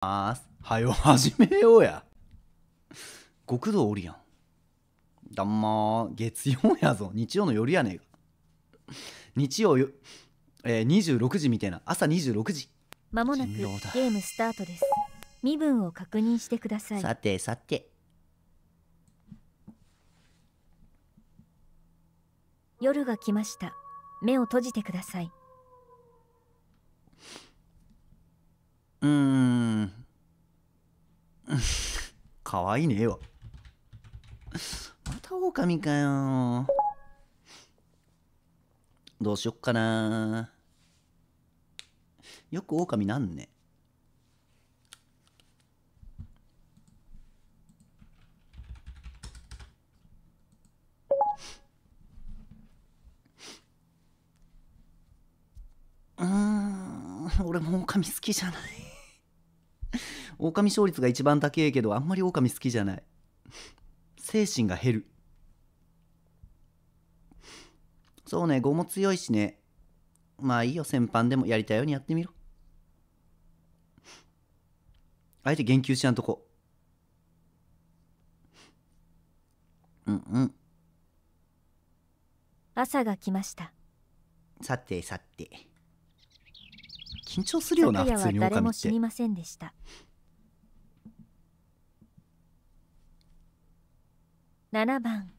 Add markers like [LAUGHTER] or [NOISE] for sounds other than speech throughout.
ます。はよ始めようや。極道おるやん。だんまー、月曜やぞ。日曜の夜やねえか。日曜よ、えー、26時みたいな。朝26時。まもなくゲームスタートです。身分を確認してください。さてさて。夜が来ました。目を閉じてください。うん。[LAUGHS] かわいいねえわ。また狼かよ。どうしよっかな。よく狼なんね。うん俺も狼好きじゃない [LAUGHS] 狼勝率が一番高えけどあんまり狼好きじゃない精神が減るそうね碁も強いしねまあいいよ先般でもやりたいようにやってみろあえて言及しやんとこうんうん朝が来ましたさてさて緊張するよな普通に狼って。ませんでした。7番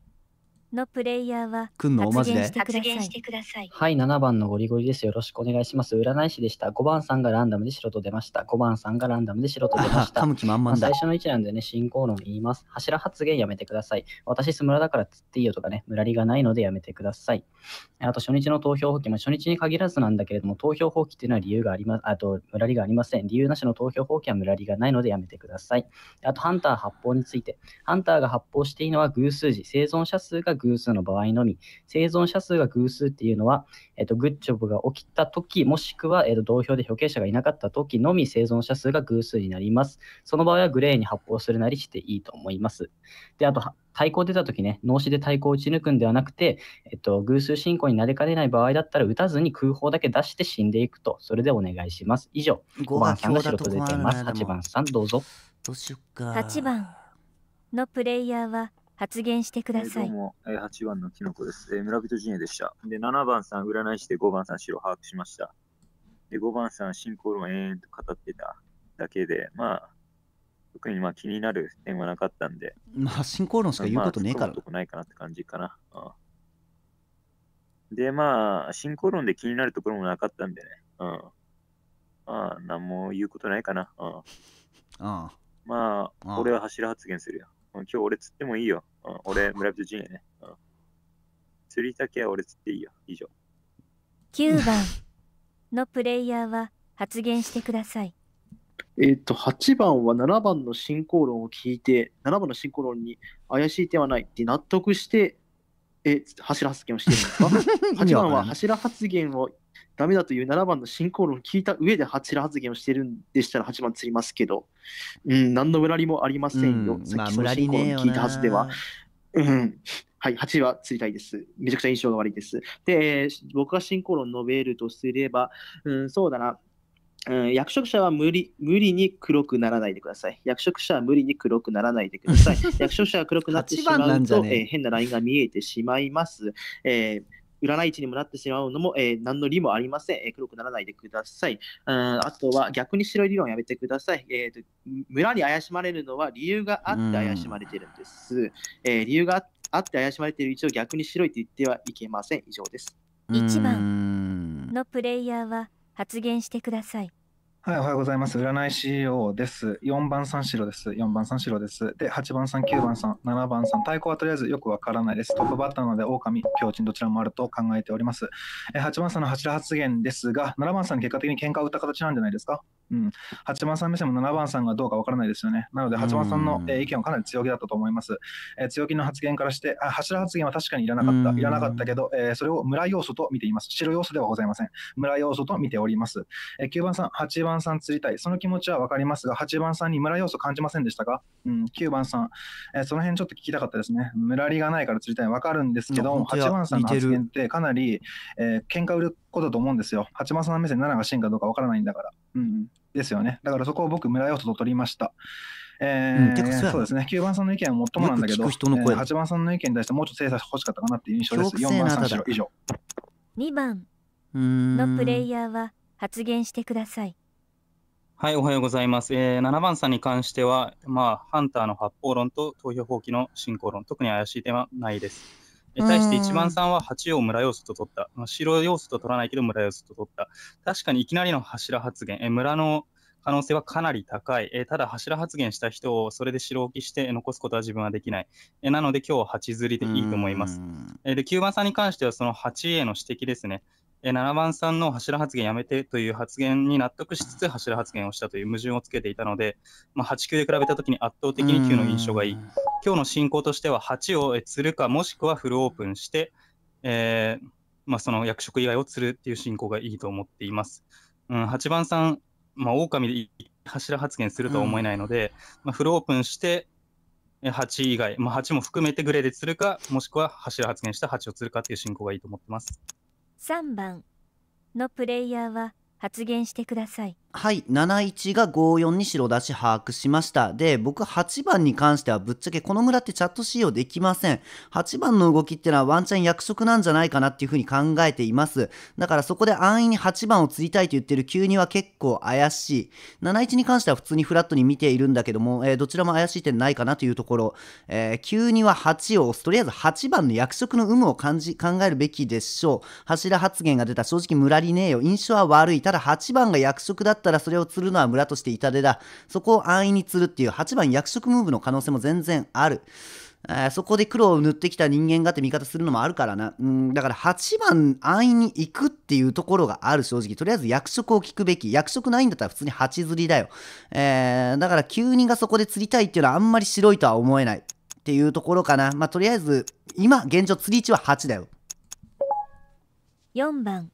のプレイヤーはくんのおまじで発言してください。はい、7番のゴリゴリです。よろしくお願いします。占い師でした。5番さんがランダムで白と出ました。5番さんがランダムで白と出ました。まあ、最初の位置なんでね、進行論言います。柱発言やめてください。私、スムラだからつっていいよとかね、ムラリがないのでやめてください。あと、初日の投票法規も初日に限らずなんだけれども、投票放棄っていうのは理由があります。あと、ムラリがありません。理由なしの投票放棄はムラリがないのでやめてください。あと、ハンター発砲について。ハンターが発砲していいのは偶数字、生存者数が偶数の場合のみ、生存者数が偶数っていうのは、えっと、グッジョブが起きたとき、もしくは、えっと、同票で表敬者がいなかったときのみ生存者数が偶数になります。その場合はグレーに発砲するなりしていいと思います。で、あと、対抗出たときね、脳死で対抗を打ち抜くんではなくて、えっと、偶数進行になれかねない場合だったら、打たずに空砲だけ出して死んでいくと、それでお願いします。以上、5番さんが白と出ています。8番さん、どうぞ。8番のプレイヤーは、発言してください。えー、どうも、えー、8番のキノコです。えー、村人陣営でした。で、7番さん、占い師で5番さん、白把握しました。で、5番さん、進行論を延々と語ってただけで、まあ、特にまあ気になる点はなかったんで。まあ、進行論しか言うことねえから。まあ、こないかなって感じかな。で、まあ、進行論で気になるところもなかったんでね。うん。まあ、何も言うことないかな。うん。ああまあ、俺は柱発言するよ。今日俺釣ってもいいよ。俺、村人陣営ね、釣りだけは俺釣っていいよ。以上。9番のプレイヤーは発言してください。えっ、と、8番は7番の進行論を聞いて、7番の進行論に怪しい点はないって納得して、え、柱発言をしてるんですか ?8 [LAUGHS] 番は柱発言をダメだという7番の進行論を聞いた上で柱発言をしてるんでしたら8番釣りますけど、うん、何の無駄にもありませんよ。うん、さっきの進行論聞いたはずでは。うん、はい、8は釣りたいです。めちゃくちゃ印象が悪いです。で、僕が進行論述べるとすれば、うん、そうだな、うん、役職者は無理無理に黒くならないでください。役職者は無理に黒くならないでください。[LAUGHS] 役職者は黒くなってしまうと、ねえー、変なラインが見えてしまいます。えー占い地にもなってしまうのも、えー、何の理もありません、えー、黒くならないでください。うんあとは逆に白い理論やめてください、えーと。村に怪しまれるのは理由があって怪しまれてるんです。えー、理由があって怪しまれている以上逆に白いと言ってはいけません。以上です。1番のプレイヤーは発言してください。はい、おはようございます。占い師 o です。4番三四郎です。4番三四郎です。で、8番さん、9番さん、7番さん、太鼓はとりあえずよくわからないです。トップバッターなので、狼、狂人どちらもあると考えております。え8番さんの柱発言ですが、7番さん結果的に喧嘩を打った形なんじゃないですかうん、8番さん目線も7番さんがどうかわからないですよね。なので、8番さんの、え意見はかなり強気だったと思います。え強気の発言からしてあ、柱発言は確かにいらなかった、いらなかったけど、えそれを村要素と見ています。白要素ではございません。村要素と見ております。え9番さん、8番番さん釣りたい、その気持ちは分かりますが、8番さんに村要素感じませんでしたか、うん、9番さん、えー、その辺ちょっと聞きたかったですね。村りがないから釣りたい、分かるんですけど、8番さんの発言ってかなり、えー、喧嘩売ることだと思うんですよ。8番さんの目線7が真かどうか分からないんだから。うん、ですよね。だからそこを僕、村要素と取りました。えー、うん、そうですね、9番さんの意見はもっともなんだけど、人の声えー、8番さんの意見に対してもうちょっと精査してほしかったかなっていう印象です。4番3以上。2番のプレイヤーは発言してください。はい、おはようございます。えー、7番さんに関しては、まあ、ハンターの発砲論と投票放棄の進行論、特に怪しい点はないです。えー、対して1番さんは8を村要素と取った、まあ、白要素と取らないけど村要素と取った。確かにいきなりの柱発言、えー、村の可能性はかなり高い、えー、ただ柱発言した人をそれで白置きして残すことは自分はできない。えー、なので今日は8釣りでいいと思います。えー、で9番さんに関してはその8への指摘ですね。7番さんの柱発言やめてという発言に納得しつつ柱発言をしたという矛盾をつけていたので、まあ、8級で比べたときに圧倒的に9の印象がいい。今日の進行としては8を釣るかもしくはフルオープンして、えー、まあ、その役職以外を釣るっていう進行がいいと思っています。うん、8番さん、まあ、狼で柱発言するとは思えないので、まあ、フルオープンして、8以外、まあ、8も含めてグレーで釣るか、もしくは柱発言した8を釣るかっていう進行がいいと思ってます。3番のプレイヤーは発言してください。はい、71が54に白出し把握しました。で、僕8番に関してはぶっちゃけこの村ってチャット使用できません。8番の動きってのはワンチャン役職なんじゃないかなっていうふうに考えています。だからそこで安易に8番を釣りたいと言ってる急には結構怪しい。71に関しては普通にフラットに見ているんだけども、えー、どちらも怪しい点ないかなというところ、えー、急には8を押す。とりあえず8番の役職の有無を感じ、考えるべきでしょう。柱発言が出た正直村りねえよ。印象は悪い。ただ8番が役職だったったらそれを釣るのは村として痛手だ。そこを安易に釣るっていう8番役職ムーブの可能性も全然ある。えー、そこで黒を塗ってきた人間がって味方するのもあるからな。うん、だから8番安易に行くっていうところがある正直。とりあえず役職を聞くべき。役職ないんだったら普通に8釣りだよ。えー、だから急にがそこで釣りたいっていうのはあんまり白いとは思えない。っていうところかな。まあ、とりあえず、今、現状釣り位置は8だよ。4番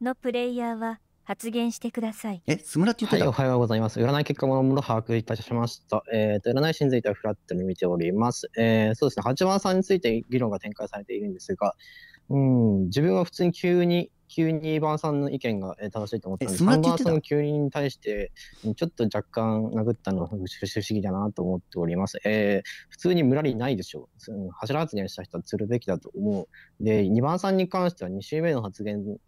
のプレイヤーは発言してください。え、スムラって言ってた、はい、おはようございます。占い結果もろもろ把握いたしました。えっ、ー、と、占い師についてはフラットに見ております。えー、そうですね、八幡さんについて議論が展開されているんですが、うん、自分は普通に急に、急に2番さんの意見が正しいと思ったんです3番さんの急に対して、ちょっと若干殴ったのは不思議だなと思っております。えー、普通にらりないでしょう。柱発言した人は釣るべきだと思う。で、2番さんに関しては2週目の発言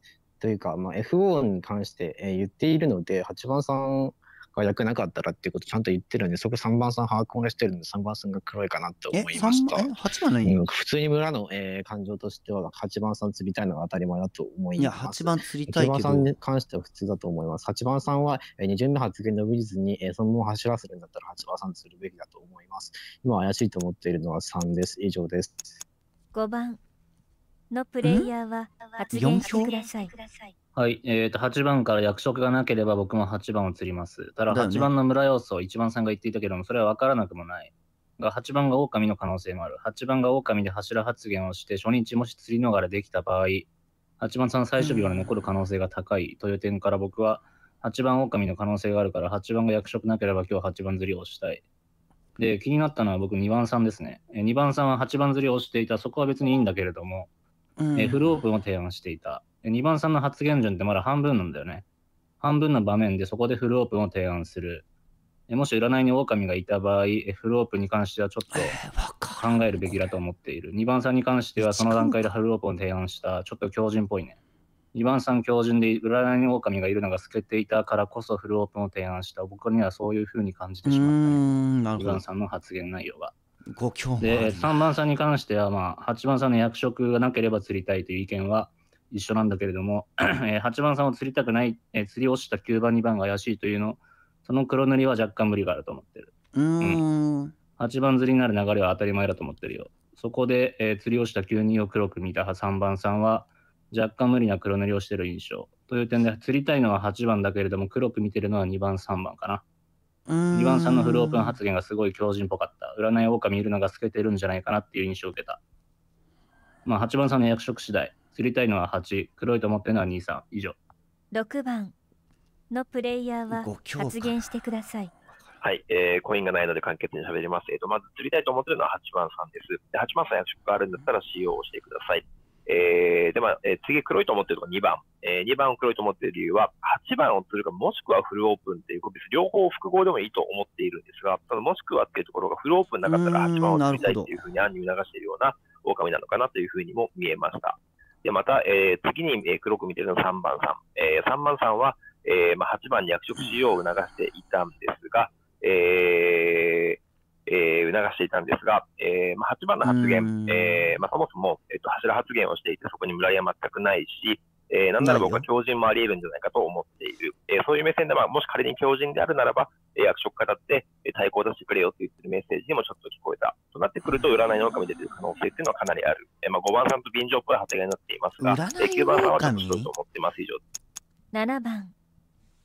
というか、まあ、FO に関して、え言っているので、8番さんが役なかったらっていうことちゃんと言ってるんで、そこ3番さん把握をしてるんで、3番さんが黒いかなって思いました。え、8番普通に村の、えー、感情としては、8番さん釣りたいのが当たり前だと思います。いや、8番釣りたいけど。8番さんに関しては普通だと思います。8番さんは、えー、2巡目発言伸びずに、えー、そのまま走らせるんだったら8番さん釣るべきだと思います。今怪しいと思っているのは3です。以上です。5番。のプレイヤーは発言してください。はい、えっ、ー、と、8番から役職がなければ僕も8番を釣ります。ただ、8番の村要素、1番さんが言っていたけども、それは分からなくもない。が、8番が狼の可能性もある。8番が狼で柱発言をして、初日もし釣り逃れできた場合、8番さん最終日まで残る可能性が高いという点から僕は、8番狼の可能性があるから、8番が役職なければ今日8番釣りをしたい。で、気になったのは僕2番さんですね。2番さんは8番釣りをしていた、そこは別にいいんだけれども、えフルオープンを提案していた。2番さんの発言順ってまだ半分なんだよね。半分の場面でそこでフルオープンを提案する。えもし占いに狼がいた場合、フルオープンに関してはちょっと考えるべきだと思っている。2番さんに関してはその段階でフルオープンを提案した、ちょっと強靭っぽいね。2番さん強靭で占いに狼がいるのが透けていたからこそフルオープンを提案した。僕にはそういうふうに感じてしまった、ね。2番さんの発言内容が。ご興味で、3番さんに関しては、まあ、8番さんの役職がなければ釣りたいという意見は一緒なんだけれども、[CLEARS THROAT] え8番さんを釣りたくない、えー、釣り落ちた9番、2番が怪しいというの、その黒塗りは若干無理があると思ってる。うん,、う8番釣りになる流れは当たり前だと思ってるよ。そこで、えー、釣り落ちた9人を黒く見た3番さんは、若干無理な黒塗りをしてる印象。という点で、釣りたいのは8番だけれども、黒く見てるのは2番、3番かな。2番さんのフルオープン発言がすごい強靭っぽかった。占い狼いるのが透けてるんじゃないかなっていう印象を受けた。まあ、8番さんの役職次第、釣りたいのは8、黒いと思ってるのは2、3以上。6番のプレイヤーは発言してください。はい、えー、コインがないので簡潔に喋ります。えっ、ー、と、まず釣りたいと思ってるのは8番さんです。で8番さん役職があるんだったら CO をしてください。えー、で、は、えー、次黒いと思ってるのが2番。えー、2番を黒いと思っている理由は、8番をするか、もしくはフルオープンっていう、ことです。両方複合でもいいと思っているんですが、ただもしくはっていうところがフルオープンなかったら8番を作りたいというふうに暗に促しているような狼なのかなというふうにも見えました。で、また、えー、次に、え黒く見てるのは3番さん。え3番さんは、えまあ、8番に役職しようを促していたんですが、えーえー、促していたんですが、えーまあ、8番の発言、えーまあ、そもそも、えーと、柱発言をしていて、そこに村井は全くないし、えー、なんなら僕は強人もあり得るんじゃないかと思っている、えー、そういう目線で、まあ、もし仮に強人であるならば、えー、役職家だって、えー、対抗出してくれよと言ってるメッセージにもちょっと聞こえた、となってくると、占いの狼で出てる可能性っていうのはかなりある、えーまあ、5番さんと便乗っぽい発言になっていますが、えー、9番さんはちょっとと思ってます、以上。7番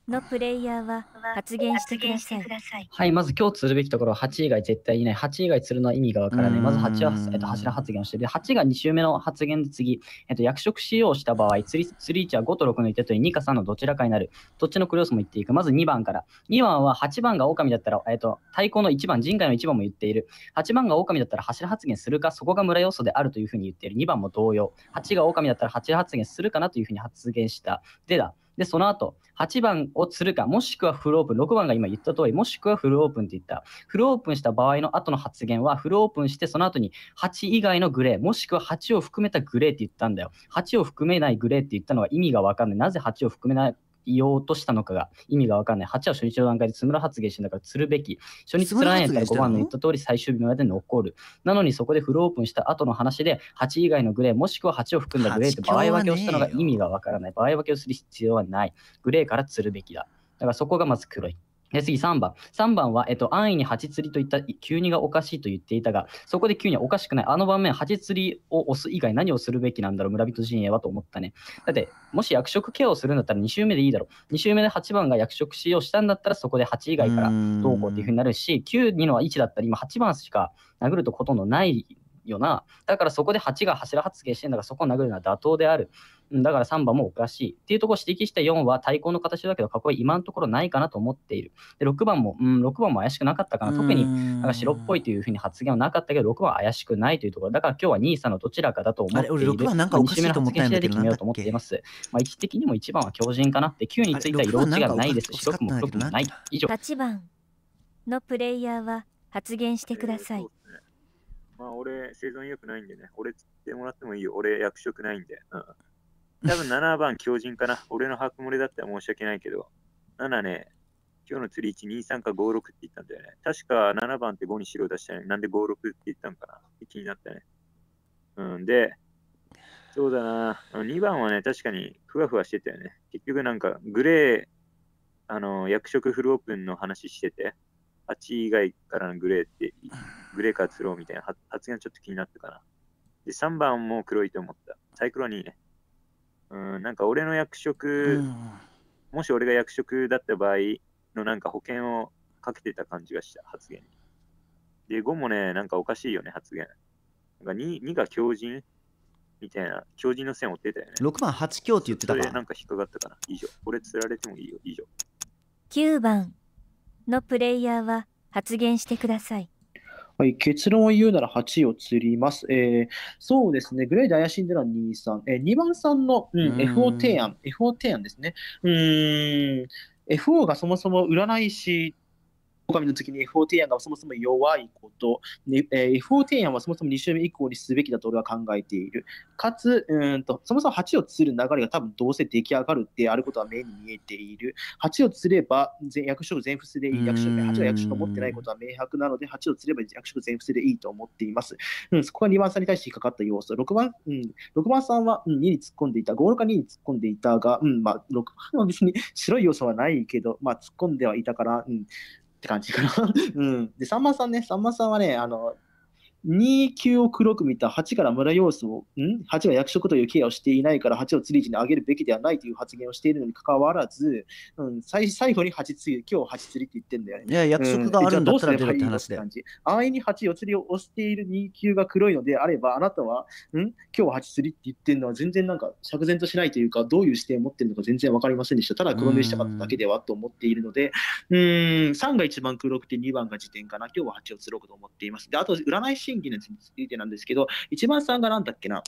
のプレイヤーは発言してください。はい、まず今日釣るべきところは8以外絶対いない。8以外釣るのは意味がわからない。まず8は、えっと、柱発言をしてで、8が2周目の発言で次、えっと、役職使用した場合、釣り釣り位置は5と6の手という2か3のどちらかになる。どっちのクロスも言っていく。まず2番から。2番は8番が狼だったら、えっと、対抗の1番、人外の1番も言っている。8番が狼だったら柱発言するか、そこが村要素であるというふうに言っている。2番も同様。8が狼だったら柱発言するかなというふうに発言した。でだ。で、その後、8番を釣るか、もしくはフルオープン、6番が今言った通り、もしくはフルオープンって言った。フルオープンした場合の後の発言は、フルオープンして、その後に8以外のグレー、もしくは8を含めたグレーって言ったんだよ。8を含めないグレーって言ったのは意味がわかんない。なぜ8を含めない言おうとしたのかが意味が分かんない。8は初日の段階でむら発言してんだから釣るべき。初日釣らないやったら5番の言った通り最終日まで残る。なのにそこでフルオープンした後の話で8以外のグレーもしくは8を含んだグレーって場合分けをしたのが意味が分からない。場合分けをする必要はない。グレーから釣るべきだ。だからそこがまず黒い。で次3番。3番は、えっと、安易に蜂釣りといった、急にがおかしいと言っていたが、そこで急にはおかしくない。あの場面、蜂釣りを押す以外何をするべきなんだろう、村人陣営はと思ったね。だって、もし役職ケアをするんだったら2周目でいいだろう。2周目で8番が役職使用したんだったら、そこで8以外からどうこうっていうふうになるし、9、2の1だったら今8番しか殴るとほとんどないよな。だからそこで8が柱発言してんだからそこを殴るのは妥当である。だから3番もおかしい。っていうところを指摘した4は対抗の形だけど、過いは今のところないかなと思っている。で、6番も、うん、6番も怪しくなかったかな。特になんか白っぽいというふうに発言はなかったけど、6番は怪しくないというところ。だから今日は2、3のどちらかだと思っている。あれ、俺6番なんかおかしいと思ったんだけど、決めようと思っています。まあ、位置的にも1番は強靭かなっ9については色違いがないです白くも黒くもない。以上。8番のプレイヤーは発言してください。まあ俺、生存良くないんでね、俺つってもらってもいいよ。俺、役職ないんで。うん。[LAUGHS] 多分7番、強人かな。俺の白漏れだったら申し訳ないけど、7ね、今日の釣り1、23か56って言ったんだよね。確か7番って5に白出したのに、なんで56って言ったんかな気になったね。うん、で、そうだな。2番はね、確かにふわふわしてたよね。結局なんか、グレー、あの、役職フルオープンの話してて、8以外からのグレーって、グレーから釣ろうみたいな発言ちょっと気になったかな。で、3番も黒いと思った。サイクロンいね。うん、なんか俺の役職、もし俺が役職だった場合のなんか保険をかけてた感じがした、発言で、5もね、なんかおかしいよね、発言。なんか 2, 2が強人みたいな、強人の線を追ってたよね。6番8強って言ってたかそれなんか引っかかったかな。以上。俺れ釣られてもいいよ、以上。9番のプレイヤーは発言してください。はい、結論を言うなら8を釣ります。えー、そうですね、グレイで怪しんでるのは2、3。えー、2番さんの、うん、FO 提案、FO 提案ですね。うん、FO がそもそも占い師オカミの時に FO 提案がそもそも弱いこと、えー、FO 提案はそもそも2周目以降にすべきだと俺は考えている。かつ、うんとそもそも8を釣る流れが多分どうせ出来上がるってあることは目に見えている。8を釣れば役職全不でいい役職、8役職を持ってないことは明白なので、8を釣れば役職全不でいいと思っています。うん、そこが2番さんに対して引っかかった要素。6番,、うん、6番さんは、2に突っ込んでいた、5、6か2に突っ込んでいたが、うんまあ、6番は別に白い要素はないけど、まあ、突っ込んではいたから、うんって感じかな。[LAUGHS] うん。で、さんまさんね、さんまさんはね、あの、2級を黒く見た8から村要素を、ん ?8 が役職というケアをしていないから8を釣り地に上げるべきではないという発言をしているのにかかわらず、うん、最最後に8釣り、今日8釣りって言ってんだよね。いや、役職があるんだったら出るって話で。安易に8を釣りを押している2級が黒いのであれば、あなたは、ん今日8釣りって言ってるのは全然なんか釈然としないというか、どういう視点を持ってるのか全然わかりませんでした。ただ黒目したかっただけではと思っているので、うん、3が一番黒くて2番が時点かな。今日は8を釣ろうと思っています。で、あと占い師演技についてなんですけど、一番さんがなんだっけな、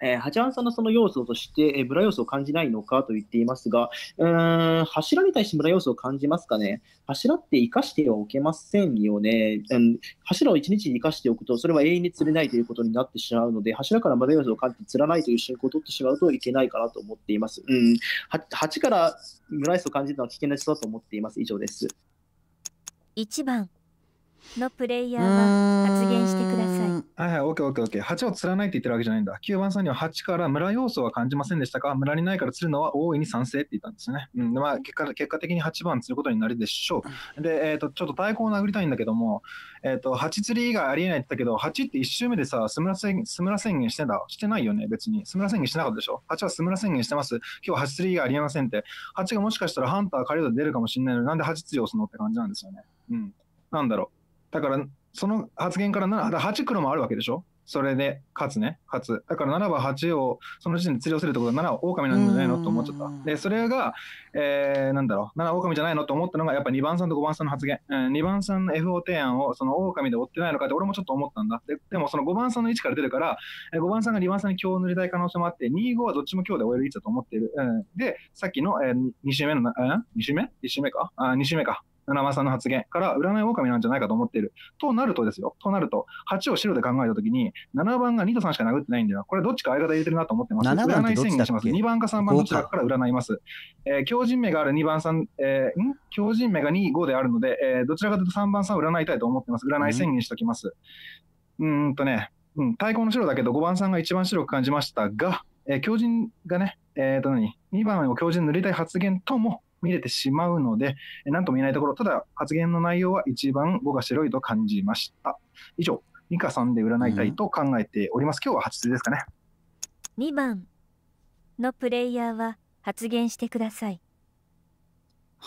えー、八幡さんのその要素として、えー、村要素を感じないのかと言っていますが、うーん、柱に対して村要素を感じますかね。柱って生かしてはおけませんよね。うん、柱を一日に生かしておくと、それは永遠に釣れないということになってしまうので、柱から村要素を感じて釣らないという進行を取ってしまうといけないかなと思っています。うん、8から村要素を感じるのは危険な人だと思っています。以上です。1番、のプレイヤーは発言してください。はいはい、オッケーオッケーオッケー。8を釣らないって言ってるわけじゃないんだ。9番さんには8から村要素は感じませんでしたか村にないから釣るのは大いに賛成って言ったんですね。うん、まあ結果結果的に8番釣ることになるでしょう。で、えっ、ー、と、ちょっと対抗を殴りたいんだけども、えっ、ー、と、8釣り以外ありえないって言ったけど、8って1周目でさ、スムラ宣スムラ宣言してたしてないよね、別に。スムラ宣言してなかったでしょ ?8 はスムラ宣言してます。今日は8釣り以外ありえませんって。8がもしかしたらハンター狩りで出るかもしれないのに、なんで8釣りをすすのって感じなんですよね。うん。なんだろう。だから、その発言から7、ら8黒もあるわけでしょそれで勝つね、勝つ。だから7は8を、その時点で釣り寄せるってことは7は狼なんじゃないのと思っちゃった。で、それが、えー、なんだろう、7は狼じゃないのと思ったのが、やっぱ2番さんと5番さんの発言。うん、2番さんの FO 提案をその狼で追ってないのかって俺もちょっと思ったんだ。ででもその5番さんの位置から出るから、5番さんが2番さんに今日塗りたい可能性もあって、2、5はどっちも今日で終える位置だと思っている。うん、で、さっきの、えー、2周目の、えー、2周目 ?1 周目かあ ?2 周目か。七間さんの発言から占い狼なんじゃないかと思っている。となるとですよ。となると、8を白で考えたときに、7番が2と3しか殴ってないんだよ。これどっちか相方入れてるなと思ってます。7番占い宣言します。2番か3番どちらかから占います。えー、強人名がある2番さん、えー、ん強人名が2、5であるので、えー、どちらかというと3番3を占いたいと思ってます。占い宣言しときます。うん、んとね、うん、対抗の白だけど5番さんが一番白く感じましたが、えー、強人がね、えっ、ー、と何、2番を強人塗りたい発言とも見れてしまうので、何とも言えないところ、ただ発言の内容は一番語が白いと感じました。以上、ミカさんで占いたいと考えております。うん、今日は8通ですかね。2番のプレイヤーは発言してください。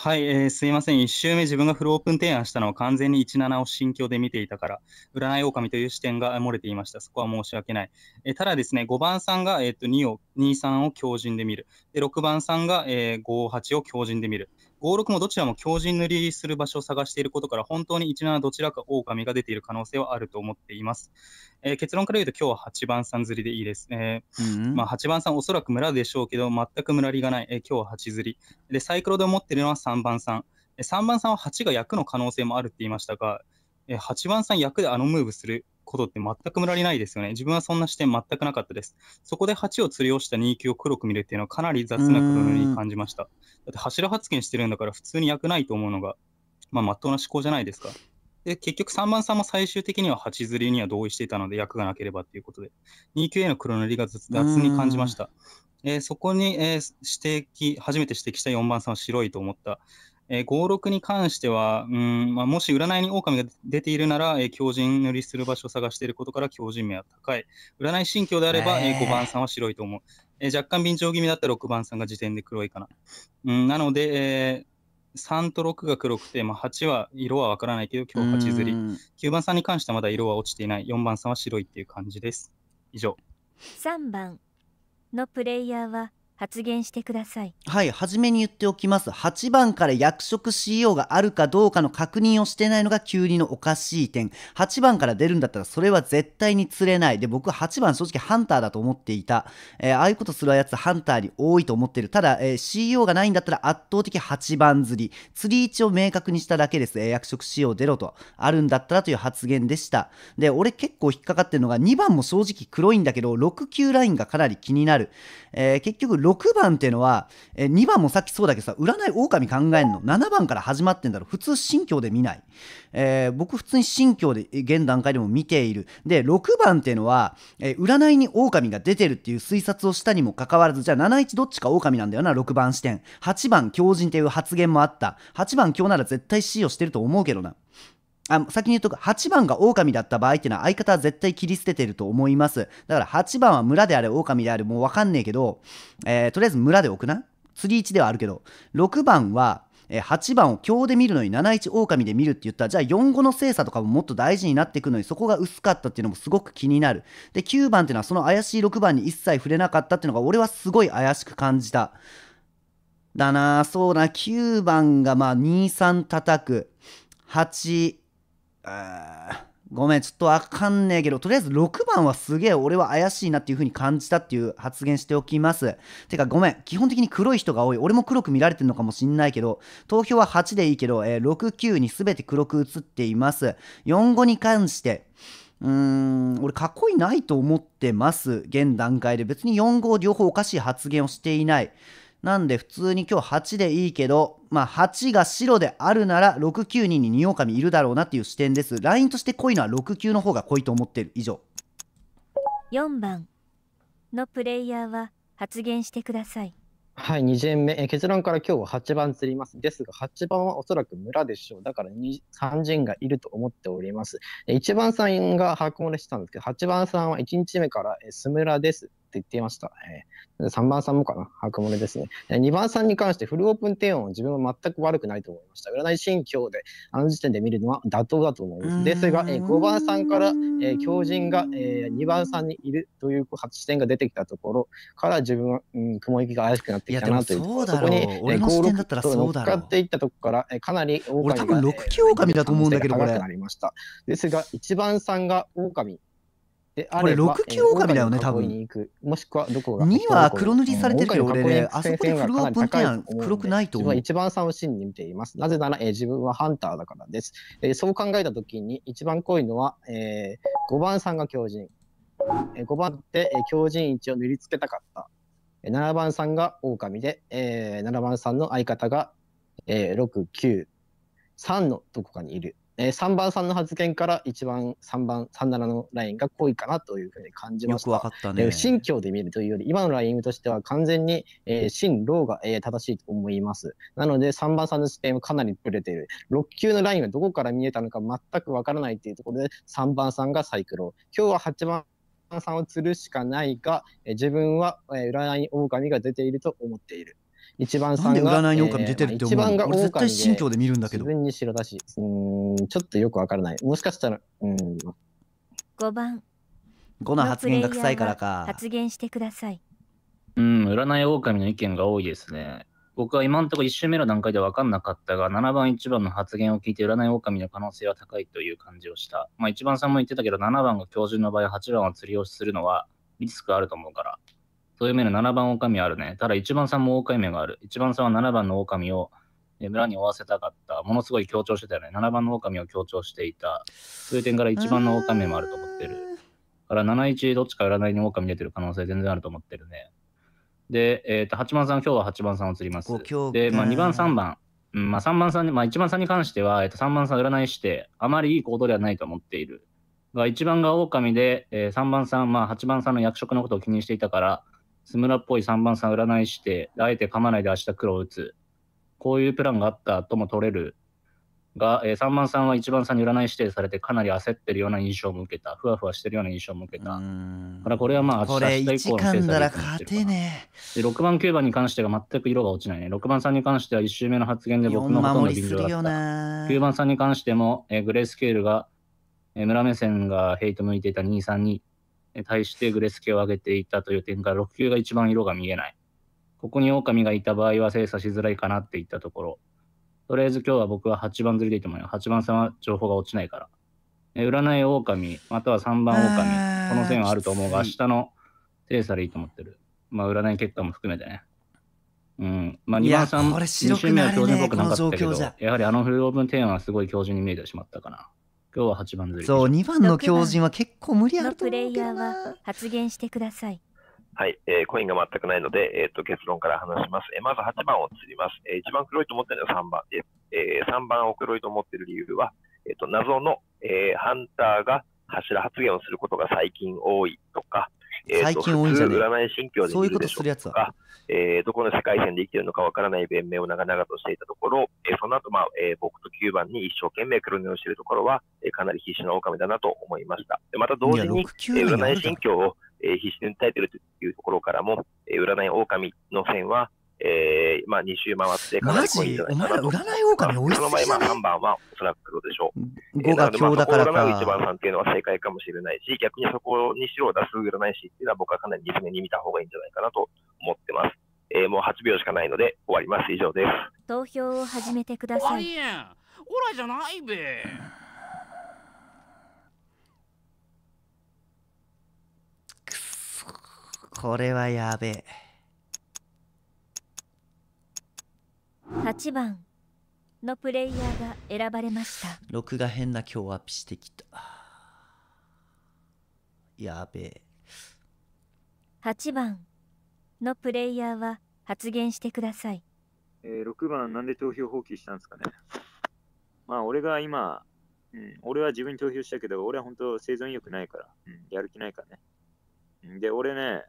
はい、えー、すいません。1周目自分がフルオープン提案したのは完全に17を心境で見ていたから、占い狼という視点が漏れていました。そこは申し訳ない。えー、ただですね、5番さんが、えー、と2を、2、3を強靭で見る。で、6番さんが、えー、5、8を強靭で見る。5、6もどちらも強靭塗りする場所を探していることから、本当に1、7どちらか狼が出ている可能性はあると思っています。えー、結論から言うと、今日は8番さん釣りでいいです。えー、うん、まあ、8番さん、おそらく村でしょうけど、全く村りがない。えー、今日は8釣り。で、サイクロで持っているのは3番さん。3番さんは8が役の可能性もあるって言いましたが、え8番さん役であのムーブする。ことって全く無駄にないですよね。自分はそんな視点全くなかったです。そこで鉢を釣り落した2級を黒く見るっていうのはかなり雑な黒塗りに感じました。だって柱発言してるんだから普通に役ないと思うのが、まあ、真っ当な思考じゃないですか。で、結局3番さんも最終的には8釣りには同意していたので、役がなければということで、2級への黒塗りが雑に感じました。えー、そこに、えー、指摘、初めて指摘した4番さんは白いと思った。えー、56に関しては、うんまあ、もし占いに狼が出ているなら、えー、狂人塗りする場所を探していることから狂人名は高い。占い心境であれば、えー、5番さんは白いと思う。えー、若干便乗気味だったら6番さんが時点で黒いかな。うん、なので、えー、3と6が黒くて、まあ、8は色はわからないけど、今日8ずり。9番さんに関してはまだ色は落ちていない。4番さんは白いっていう感じです。以上。3番のプレイヤーは発言してくださいはい初めに言っておきます8番から役職 CEO があるかどうかの確認をしてないのが急にのおかしい点8番から出るんだったらそれは絶対に釣れないで僕8番正直ハンターだと思っていた、えー、ああいうことするやつハンターに多いと思ってるただ、えー、CEO がないんだったら圧倒的8番釣り釣り位置を明確にしただけです、えー、役職 CEO 出ろとあるんだったらという発言でしたで俺結構引っかかってるのが2番も正直黒いんだけど6級ラインがかなり気になる、えー、結局6番っていうのは、え2番もさっきそうだけどさ、占い狼考えんの。7番から始まってんだろ。普通、信教で見ない。えー、僕、普通に信教で、現段階でも見ている。で、6番っていうのは、えー、占いに狼が出てるっていう推察をしたにもかかわらず、じゃあ71どっちか狼なんだよな、6番視点。8番、狂人っていう発言もあった。8番、今日なら絶対 C をしてると思うけどな。あ先に言うと8番が狼だった場合っていうのは相方は絶対切り捨ててると思います。だから8番は村であれ狼であれもうわかんねえけど、えー、とりあえず村で置くな。釣り1ではあるけど、6番は、8番を強で見るのに71狼で見るって言ったらじゃあ4後の精査とかももっと大事になってくのにそこが薄かったっていうのもすごく気になるで9番っていうのはその怪しい6番に一切触れなかったっていうのが俺はすごい怪しく感じただなそうな9番がまあ23叩く8ごめん、ちょっとわかんねえけど、とりあえず6番はすげえ俺は怪しいなっていう風に感じたっていう発言しておきます。てかごめん、基本的に黒い人が多い。俺も黒く見られてるのかもしんないけど、投票は8でいいけど、えー、6、9に全て黒く映っています。4、5に関して、うーん、俺、かっこいいないと思ってます。現段階で。別に4、5両方おかしい発言をしていない。なんで普通に今日8でいいけど、まあ8が白であるなら6、9、2に2狼いるだろうなっていう視点です。ラインとして濃いのは6、9の方が濃いと思ってる。以上。4番のプレイヤーは発言してください。はい、2巡目。え結論から今日は8番釣ります。ですが、8番はおそらく村でしょう。だから3人がいると思っております。1番さんが把握漏れしたんですけど、8番さんは1日目からえム村です。言っていました。えー、3番さんもかな、くもれですね。2番さんに関してフルオープン低音は自分は全く悪くないと思いました。占い心境で、あの時点で見るのは妥当だと思います。ですが、えー、5番さんから、えー、強人が、えー、2番さんにいるという発視点が出てきたところから自分は、うん、雲行きが怪しくなってきたなという。いそうう。そこに、えー、俺のそうだ乗っかっていったところから、えー、かなり狼が、俺多分6級狼だと思うんだけど、これ。なりましたですが、1番さんが狼これ6級狼だよね、多分。もしくはどこが ?2 は黒塗りされてるよ、俺ね。あそこでフルオープンテン黒くないと思う。一番さんを真に見ています。なぜなら、えー、自分はハンターだからです。えー、そう考えたときに、一番濃いのは、えー、5番さんが狂人。えー、5番って、えー、狂人位置を塗りつけたかった。えー、7番さんが狼で、えー、7番さんの相方が、えー、6、9、3のどこかにいる。えー、3番さんの発言から1番、3番、37のラインが濃いかなというふうに感じました。よく分かったね。えー、新で見るというより、今のラインとしては完全に、えー、新ローが、えー、正しいと思います。なので、3番さんの視点はかなりぶれている。6球のラインはどこから見えたのか全くわからないというところで、3番さんがサイクロ今日は8番さんを釣るしかないが、えー、自分は、えー、占い狼が出ていると思っている。一番さんが。なんで占いに狼出てるって思う、えー、俺絶対新教で見るんだけど。自分に白だし、うん、ちょっとよくわからない。もしかしたら、うん。5番。5の発言が臭いからか。発言してください。うん、占い狼の意見が多いですね。僕は今のところ1周目の段階で分かんなかったが、7番、1番の発言を聞いて、占い狼の可能性は高いという感じをした。まあ、1番さんも言ってたけど、7番が教授の場合、8番を釣りをするのはリスクあると思うから、そういう目の7番狼あるね。ただ1番さんも狼目がある。1番さんは7番の狼を村に追わせたかった。ものすごい強調してたよね。7番の狼を強調していた。そういう点から1番の狼もあると思ってる。だから71どっちか占いに狼出てる可能性全然あると思ってるね。で、えー、と8番さん、今日は8番さんを釣ります。で、まあ、2番、3番。うん、まあ、3番さんに、まあ、1番さんに関しては、えー、と3番さん占いして、あまりいい行動ではないと思っている。が、1番が狼で、えー、3番さん、まあ、8番さんの役職のことを気にしていたから、スムラっぽい3番さん占いして、あえて噛まないで明日黒を打つ。こういうプランがあったとも取れるが、えー、3番さんは1番さんに占い指定されてかなり焦ってるような印象を受けたふわふわしてるような印象を受けたからこれはまあ明日以降の精査で勝てで6番9番に関してが全く色が落ちないね6番さんに関しては1周目の発言で僕のほとんど微妙だった9番さんに関しても、えー、グレースケールが、えー、村目線がヘイト向いていた232に対してグレスケを上げていたという点から6球が一番色が見えない。ここに狼がいた場合は精査しづらいかなっていったところ。とりあえず今日は僕は8番釣りでいても思よ。8番さんは情報が落ちないから。え占い狼、または3番狼。この線はあると思うが、明日の精査でいいと思ってる。まあ占い結果も含めてね。うん。まあ2番さん、2周目は強靭っぽくなかったけど、やはりあのフルオ不良分提案はすごい教授に見えてしまったかな。今日は8番釣り。そう、2番の強人は結構無理あると思うけどプレイヤーは発言してください。はい、えー、コインが全くないので、えーと、結論から話します。えー、まず8番を釣ります、えー。一番黒いと思ってるのは3番でえー、3番を黒いと思ってる理由は、えーと、と謎の、えー、ハンターが柱発言をすることが最近多いとか、え最近多いじゃない占い信でそういうことするやつは。えー、どこの世界線で生きてるのかわからない弁明を長々としていたところ、えー、その後、まあえー、僕と9番に一生懸命黒根をしているところは、えー、かなり必死の狼だなと思いました。でまた同時に、えー、占い心境を、えー、必死に訴えているというところからも、えー、占い狼の線は、えー、まあ、2周回って、マジお前ら占い狼いすその前、まあ、3番はおそらく黒でしょう。5が強だからか。1番さんっていうのは正解かもしれないし、逆にそこに白を出す占い師っていうのは僕はかなりリズに見た方がいいんじゃないかなと思ってます。えー、もう8秒しかないので終わります。以上です。投票を始めてください。ほらじゃないべ。これはやべえ。18番のプレイヤーが選ばれました録画変な今日アップしてきたやべえ8番のプレイヤーは発言してください、えー、6番なんで投票放棄したんですかねまあ俺が今、うん、俺は自分に投票したけど俺は本当生存意欲ないから、うん、やる気ないからねで俺ね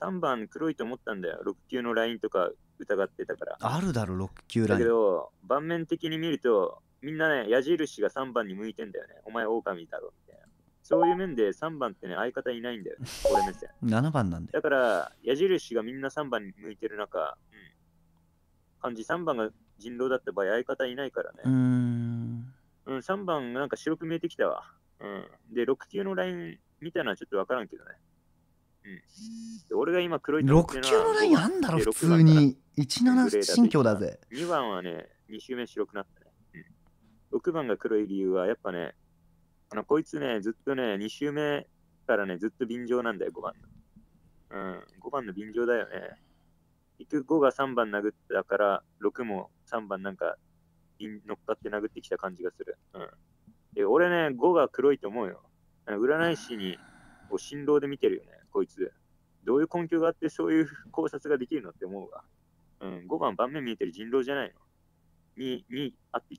3番黒いと思ったんだよ6級のラインとか疑ってたから。あるだろ、6級ライン。だけど、盤面的に見ると、みんなね、矢印が3番に向いてんだよね。お前、狼だろ、みたいな。そういう面で3番ってね、相方いないんだよね。俺目線。7 [LAUGHS] 番なんだよ。だから、矢印がみんな3番に向いてる中、うん。感じ、3番が人狼だった場合、相方いないからね。うん。うん、3番なんか白く見えてきたわ。うん。で、6級のライン見たのはちょっとわからんけどね。うん。俺が今黒い6球のラインあんだろ、普通に。17新居だぜ。2番はね、2周目白くなったね。うん、6番が黒い理由は、やっぱね、あのこいつね、ずっとね、2周目からね、ずっと便乗なんだよ、5番の。うん、5番の便乗だよね。結局5が3番殴ったから、6も3番なんか、乗っかって殴ってきた感じがする。うん。俺ね、5が黒いと思うよ。占い師に、を振動で見てるよね、こいつ。どういう根拠があってそういう考察ができるのって思うわ。うん、5番、盤面見えてる人狼じゃないの。2, に、あって、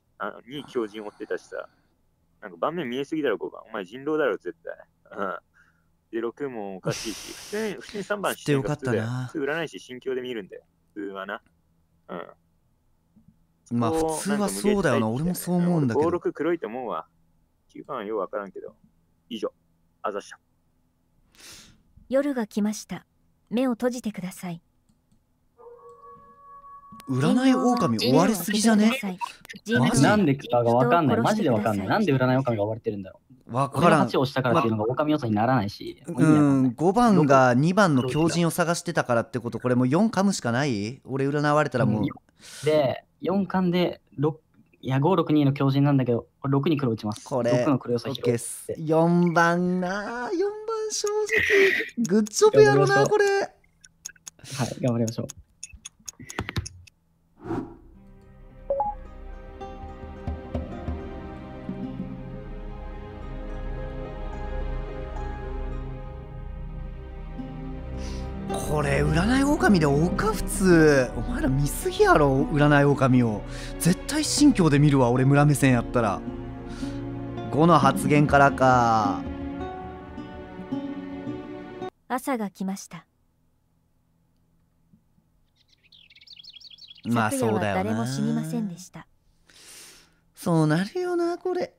強追ってたしさ、なんか盤面見えすぎだろ、5番。お前人狼だろ、絶対。うん。で、6もおかしいし、[LAUGHS] 普通に、普通に3番してよかったな。普通占い師、心境で見るんだよ。普通はな。うん。まあ普通はそうだよな、俺もそう思うんだけど。56黒いと思うわ。9番はようわからんけど。以上、あざした。夜が来ました。目を閉じてください。占い狼終わりすぎじゃねマジなんでかがわかんない。マジでわかんない。なんで占い狼が追われてるんだろう。わからん。8をしたからっていうのが狼要素にならないし。うん、5番が2番の狂人を探してたからってこと、これもう4噛むしかない俺占われたらもう。で、4噛で6、いや、5、6、2の狂人なんだけど、これ6に黒打ちます。これ、6の黒要素っす4番なぁ、4番正直。グッジョブやろな、これ。はい、頑張りましょう。これ占い狼で追うか普通お前ら見すぎやろ占い狼を絶対信教で見るわ俺村目線やったら5の発言からか朝が来ましたまあそうだよ誰も死にませんでしたそうなるよなこれ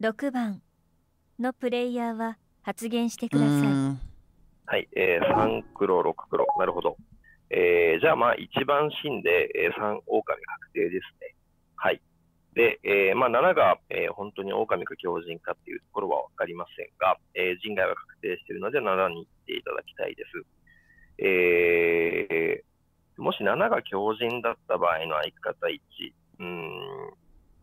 6番のプレイヤーは発言してくださいはい、えー、3黒6黒なるほど、えー、じゃあまあ一番死んで、えー、狼確定ですねはいで、えー、まあ、7が、えー、本当に狼か狂人かっていうところは分かりませんが、えー、人外は確定しているので7に行っていただきたいです。えー、もし7が強靭だった場合の相方1、うん、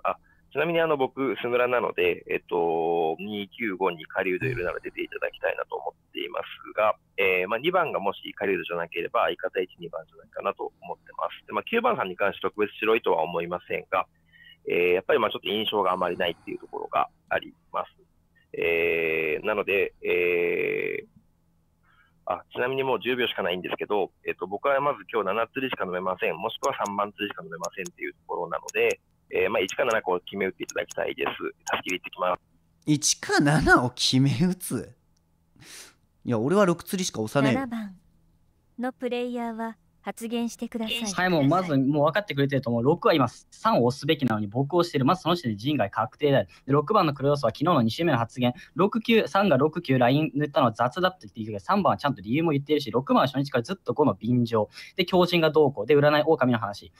あ、ちなみにあの僕、スムラなので、えっと、295に狩人いるなら出ていただきたいなと思っていますが、えー、まあ、2番がもし狩人じゃなければ相方1、2番じゃないかなと思ってます。でまあ、9番さんに関して特別白いとは思いませんが、えー、やっぱりまあちょっと印象があまりないっていうところがあります。えー、なので、えー、あ、ちなみにもう10秒しかないんですけど、えっ、と、僕はまず今日7つりしか飲めません、もしくは3番つりしか飲めませんっていうところなので、えー、まあ1か7個を決め打っていただきたいです。助け切ってきます。1か7を決め打ついや、俺は6つりしか押さねえ。7番のプレイヤーは発言してください。はい、もうまず、もう分かってくれてると思う。6は今、3を押すべきなのに僕をしてる。まずその時点で人外確定だ6番の黒要素は昨日の2週目の発言。6、9、3が6、9、ライン塗ったのは雑だって言っているけど、3番はちゃんと理由も言ってるし、6番は初日からずっと5の便乗。で、狂人がどうこう。で、占い狼の話。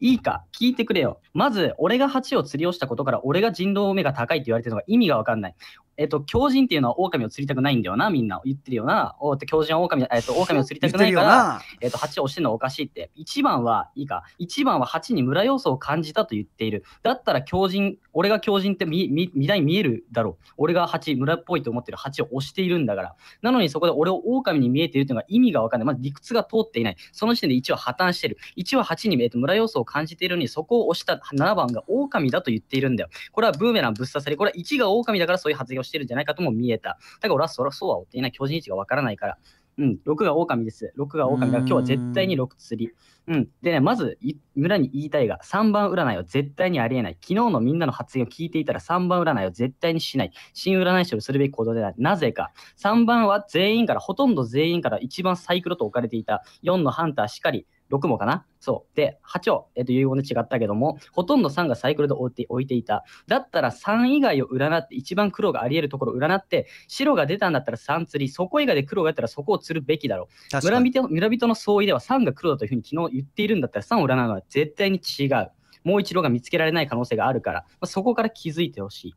いいか、聞いてくれよ。まず、俺が蜂を釣りをしたことから、俺が人道目が高いって言われてるのが意味がわかんない。えっと、狂人っていうのは狼を釣りたくないんだよな、みんな言ってるよな。おって狂人は狼えっと、[LAUGHS] 狼を釣りたくないから、えっと、蜂を押してるのはおかしいって。一番は、いいか、一番は蜂に村要素を感じたと言っている。だったら狂人、俺が狂人って見、見、未来見えるだろう。俺が蜂、村っぽいと思ってる蜂を押しているんだから。なのにそこで俺を狼に見えているというのが意味がわかんない。まず理屈が通っていない。その時点で1は破綻してる。一は蜂に、えっと、村要素を感じているのに、そこを押した7番が狼だと言っているんだよ。これはブーメランぶっ刺され、これは1が狼だからそういう発言をしてるんじゃないかとも見えた。だから俺はそらそうは追っていない、巨人位置がわからないから。うん、6が狼です。6が狼が今日は絶対に6釣り。うん。でね、まず、村に言いたいが、3番占いは絶対にありえない。昨日のみんなの発言を聞いていたら、3番占いは絶対にしない。新占い師をするべきことでない。なぜか。3番は全員から、ほとんど全員から一番サイクロと置かれていた。4のハンターしかり、6もかなそう。で、8を、えっと、遺言で違ったけども、ほとんど3がサイクルで置いて置いていた。だったら3以外を占って、一番黒があり得るところを占って、白が出たんだったら3釣り、そこ以外で黒が出たらそこを釣るべきだろう。村人村人の相違では3が黒だというふうに昨日言っているんだったら3を占うのは絶対に違う。もう一度が見つけられない可能性があるから、まあ、そこから気づいてほしい。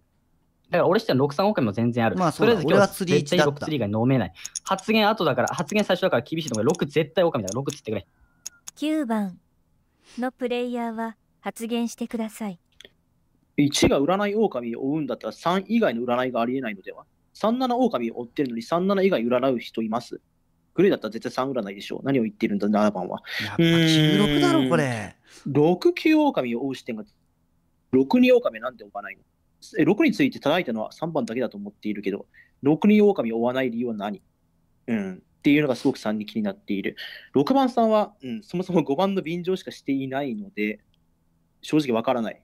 だから俺したら6、3億円も全然ある。まあ、とりあえず今日絶対6釣りが飲めない。発言後だから、発言最初だから厳しいのが6絶対ミだから6つってくれ。9番のプレイヤーは発言してください。1が占い狼を追うんだったら3以外の占いがありえないのでは ?37 狼を追ってるのに37以外占う人いますグレーだったら絶対3占いでしょう。何を言ってるんだ、7番は。16だろ、これ。6、9狼を追う視点が、6に狼なんて追わないのえ ?6 について叩いたのは3番だけだと思っているけど、6に狼を追わない理由は何うん。っていうのがすごく3に気になっている。6番さんは、うん、そもそも5番の便乗しかしていないので、正直わからない。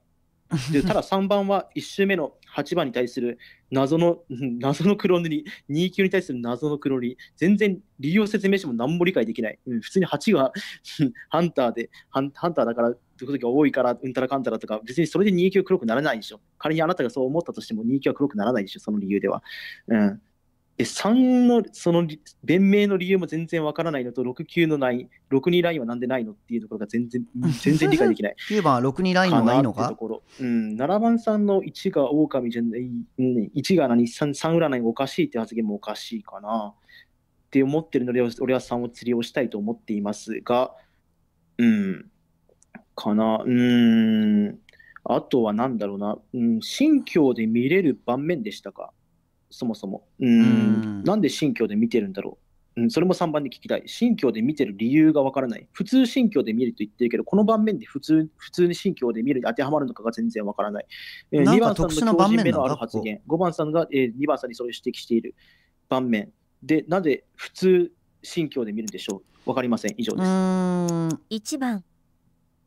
でただ3番は1周目の8番に対する謎の謎の黒塗り、2級に対する謎の黒塗り、全然理由を説明しても何も理解できない。うん、普通に8はハンターでハン、ハンターだからということが多いから、うんたらかんたらとか、別にそれで2級黒くならないでしょ。仮にあなたがそう思ったとしても2級は黒くならないでしょ、その理由では。うんで3のその弁明の理由も全然わからないのと6級のない62ラインはなんでないのっていうところが全然 [LAUGHS] 全然理解できない。9番62ラインはないのかうん、7番さんの1が狼じゃない、1が何 3, 3占いがおかしいって発言もおかしいかなって思ってるので俺は3を釣りをしたいと思っていますがうんかなうんあとは何だろうな、うん、信教で見れる盤面でしたかそもそも。うん。なんで信教で見てるんだろう。うん、それも3番に聞きたい。信教で見てる理由がわからない。普通信教で見ると言ってるけど、この盤面で普通普通に信教で見るに当てはまるのかが全然わからない。えー、2番さんの強靭のある発言、5番さんが、えー、2番さんにそれを指摘している盤面。で、なぜ普通信教で見るんでしょうわかりません。以上です。1番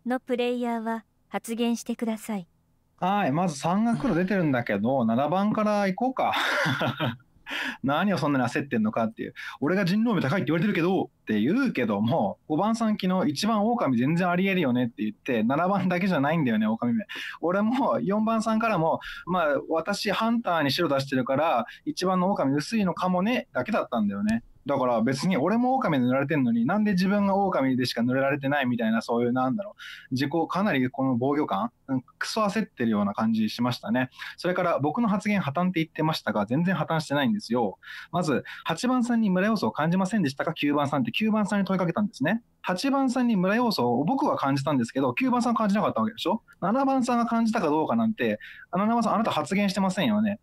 のプレイヤーは発言してください。はい、まず3が黒出てるんだけど、7番から行こうか。[LAUGHS] 何をそんなに焦ってんのかっていう。俺が人狼目高いって言われてるけど、って言うけども、5番さん昨日1番狼全然ありえるよねって言って、7番だけじゃないんだよね、狼目。俺も4番さんからも、まあ私ハンターに白出してるから、1番の狼薄いのかもね、だけだったんだよね。だから別に俺も狼で塗られてんのになんで自分が狼でしか塗られてないみたいなそういうなんだろう自己かなりこの防御感クソ焦ってるような感じしましたねそれから僕の発言破綻って言ってましたが全然破綻してないんですよまず8番さんに村要素を感じませんでしたか9番さんって9番さんに問いかけたんですね8番さんに村要素を僕は感じたんですけど、9番さん感じなかったわけでしょ ?7 番さんが感じたかどうかなんて、7番さんあなた発言してませんよね。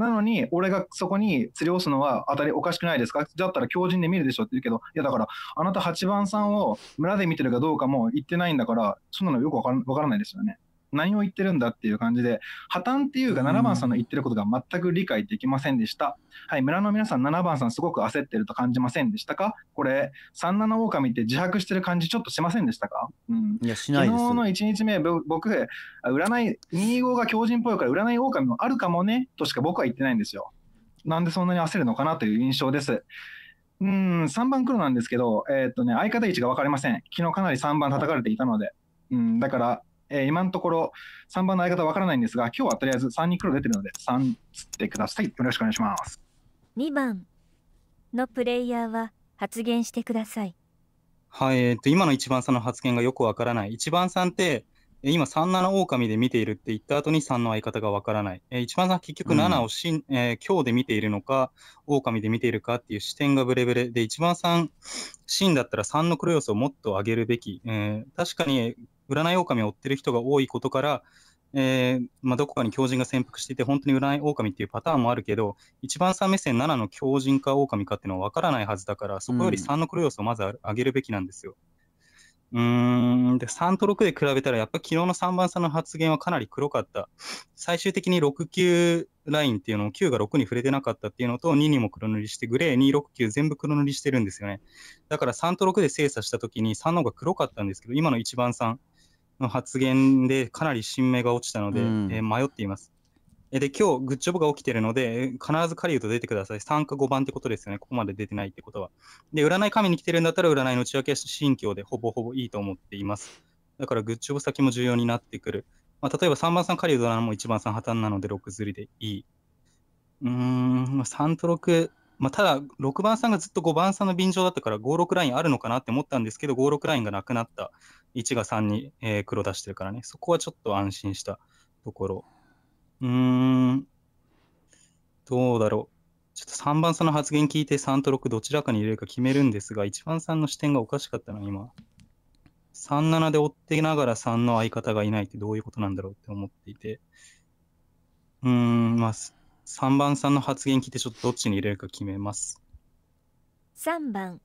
なのに、俺がそこに釣り押すのは当たりおかしくないですかだったら強人で見るでしょって言うけど、いやだから、あなた8番さんを村で見てるかどうかも言ってないんだから、そんなのよくわからないですよね。何を言ってるんだっていう感じで、破綻っていうか7番さんの言ってることが全く理解できませんでした。はい、村の皆さん7番さんすごく焦ってると感じませんでしたかこれ、37狼って自白してる感じちょっとしませんでしたかうん。いや、しないです。昨日の1日目、僕、占い、25が狂人っぽいから占い狼もあるかもね、としか僕は言ってないんですよ。なんでそんなに焦るのかなという印象です。うん、3番黒なんですけど、えー、っとね、相方位置が分かりません。昨日かなり3番叩かれていたので。うん、だから、えー、今のところ3番の相方わからないんですが、今日はとりあえず3に黒出てるので、3つってください。よろしくお願いします。2番のプレイヤーは発言してください。はい、えー、っと、今の1番さんの発言がよくわからない。1番さんって、今3七狼で見ているって言った後に3の相方がわからない。えー、一番さん結局7をしん、うん、えー、今日で見ているのか、狼で見ているかっていう視点がブレブレで、一番さん、シンだったら3の黒要素をもっと上げるべき。えー、確かに占い狼を追ってる人が多いことから、えー、まあ、どこかに狂人が潜伏していて、本当に占い狼っていうパターンもあるけど、一番3目線7の狂人か狼かっていうのは分からないはずだから、そこより3の黒要素をまず上げるべきなんですよ。うん、んで3と6で比べたら、やっぱ昨日の3番さんの発言はかなり黒かった。最終的に6、9ラインっていうのを9が6に触れてなかったっていうのと、2にも黒塗りして、グレー2、6、9全部黒塗りしてるんですよね。だから3と6で精査したときに3の方が黒かったんですけど、今の1番さん。の発言でかなり新芽が落ちたので、うん、えー、迷っています。えで、今日グッジョブが起きてるので、必ず狩人出てください。3か5番ってことですよね。ここまで出てないってことは。で、占い神に来てるんだったら、占いの内訳は心境でほぼほぼいいと思っています。だからグッジョブ先も重要になってくる。まあ、例えば3番さん狩人なのも1番さん破綻なので6釣りでいい。うーん、3と6。まあ、ただ、6番さんがずっと5番さんの便乗だったから、5、6ラインあるのかなって思ったんですけど、5、6ラインがなくなった。1が3に、えー、黒出してるからね、そこはちょっと安心したところ。うーん、どうだろう。ちょっと3番さんの発言聞いて3と6どちらかに入れるか決めるんですが、1番さんの視点がおかしかったな、今。37で追ってながら3の相方がいないってどういうことなんだろうって思っていて。うーん、まあ、3番さんの発言聞いてちょっとどっちに入れるか決めます。3番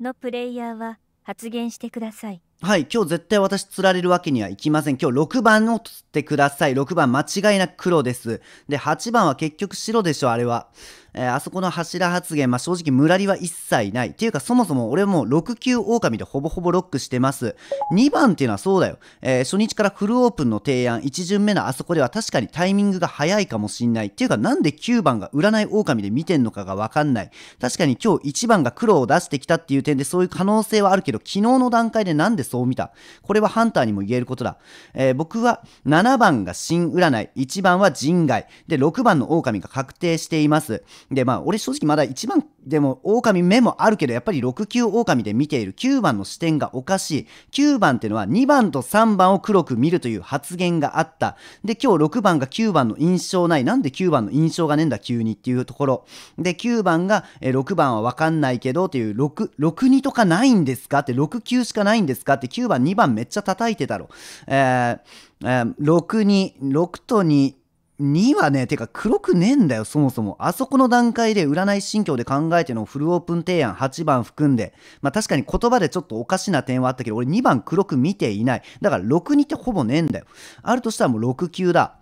のプレイヤーは発言してください。はい、今日絶対私釣られるわけにはいきません。今日6番を釣ってください。6番間違いなく黒です。で、8番は結局白でしょ、あれは。えー、あそこの柱発言、まあ、正直ムラリは一切ない。っていうか、そもそも俺もう6級狼でほぼほぼロックしてます。2番っていうのはそうだよ。えー、初日からフルオープンの提案、1巡目のあそこでは確かにタイミングが早いかもしんない。っていうか、なんで9番が占い狼で見てんのかがわかんない。確かに今日1番が黒を出してきたっていう点でそういう可能性はあるけど、昨日の段階でなんでそう見た。これはハンターにも言えることだ。えー、僕は7番が新占い、1番は人外、で、6番の狼が確定しています。で、まあ、俺正直まだ1番でも、狼目もあるけど、やっぱり6級狼で見ている9番の視点がおかしい。9番っていうのは2番と3番を黒く見るという発言があった。で、今日6番が9番の印象ない。なんで9番の印象がねえんだ、急にっていうところ。で、9番が、え6番はわかんないけどっていう、6、62とかないんですかって、6級しかないんですかって、9番2番めっちゃ叩いてたろ。えーえー、6、2、6と2、2はね、てか黒くねえんだよ、そもそも。あそこの段階で占い心境で考えてのフルオープン提案8番含んで、まあ確かに言葉でちょっとおかしな点はあったけど、俺2番黒く見ていない。だから6、2ってほぼねえんだよ。あるとしたらもう6級だ。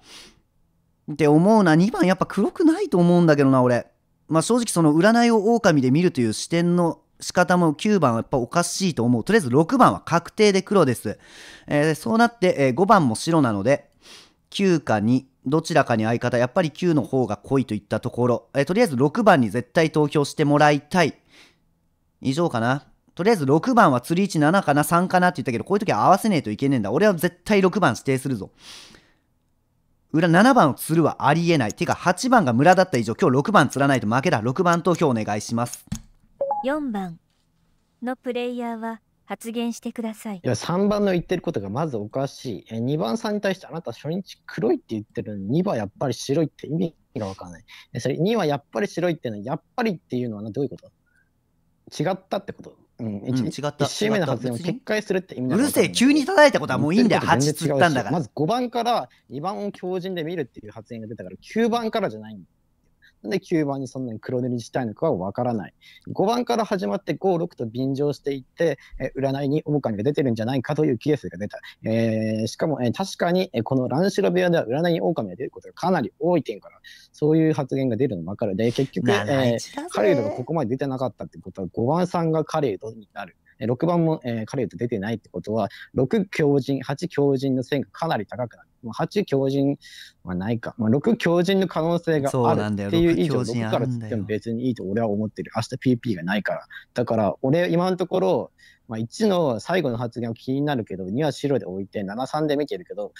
って思うな。2番やっぱ黒くないと思うんだけどな、俺。まあ正直その占いを狼で見るという視点の仕方も9番はやっぱおかしいと思う。とりあえず6番は確定で黒です。えー、そうなって、えー、5番も白なので、9か2。どちらかに相方、やっぱり9の方が濃いといったところ、えとりあえず6番に絶対投票してもらいたい。以上かな。とりあえず6番は釣り1、7かな、3かなって言ったけど、こういう時は合わせねえといけねえんだ。俺は絶対6番指定するぞ。裏7番を釣るはありえない。てか8番が村だった以上、今日6番釣らないと負けだ。6番投票お願いします。4番のプレイヤーは発言してください。いや、3番の言ってることがまずおかしい。え2番さんに対してあなた初日黒いって言ってるのに、2番やっぱり白いって意味がわからない。それ2はやっぱり白いっていうのは、やっぱりっていうのはどういうこと違ったってことうん、うん、違った。1周目の発言を撤回するって意味うるせえ、急に叩いたことはもういいんだよ、8つったんだから。まず5番から2番を強靭で見るっていう発言が出たから、9番からじゃないんだ。なんで9番にそんなに黒塗りしたいのかはわからない。5番から始まって5、6と便乗していって、えー、占いに狼が出てるんじゃないかというケースが出た。えー、しかも、えー、確かに、えー、この乱白部屋では占いに狼が出ることがかなり多い点から、そういう発言が出るのわかる。で、結局、えー、カレードがここまで出てなかったってことは、5番さんがカレードになる。6番も、えー、彼と出てないってことは、6強人、8強人の線がかなり高くなる。もう8強人はないか、まあ、6強人の可能性があるっていう以上、6からつっても別にいいと俺は思ってる。明日 PP がないから。だから、俺、今のところ、まあ、1の最後の発言は気になるけど、2は白で置いて、7、3で見てるけど、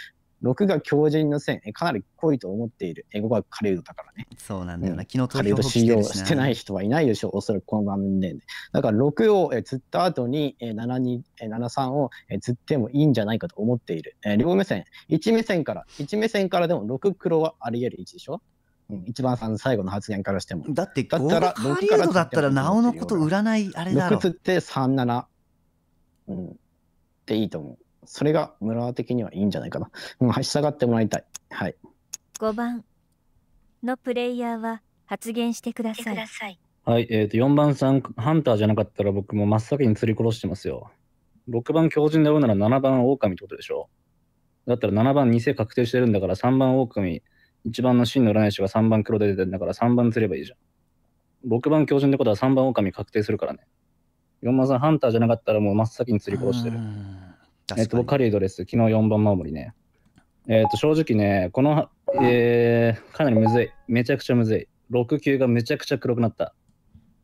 6が強靭の線、かなり濃いと思っている。英語が軽いだからね。そうなんだよな。うん、昨日カレ使用してない人はいないでしょう、おそらくこの場面で。だから6を釣った後に7に73を釣ってもいいんじゃないかと思っている。両目線、1目線から、1目線からでも6黒はあり得る位置でしょ。うん、一番さん最後の発言からしても。だって、だったら、ハリウだったら、なおのこと占い、あれだろ。6つって37。うん。っていいと思う。それが村的にはいいんじゃないかな。うん、はい、従ってもらいたい。はい。5番のプレイヤーは発言してください。はい、えっ、ー、と、4番さん、ハンターじゃなかったら僕も真っ先に釣り殺してますよ。6番強靭で追うなら7番狼ってことでしょ。だったら7番2世確定してるんだから3番狼、1番の真の占い師が3番黒で出てるんだから3番釣ればいいじゃん。6番強靭ってことは3番狼確定するからね。4番さん、ハンターじゃなかったらもう真っ先に釣り殺してる。えっと、カリードレス、昨日4番守りね。えっと、正直ね、この、えー、かなりむずい。めちゃくちゃむずい。6級がめちゃくちゃ黒くなった。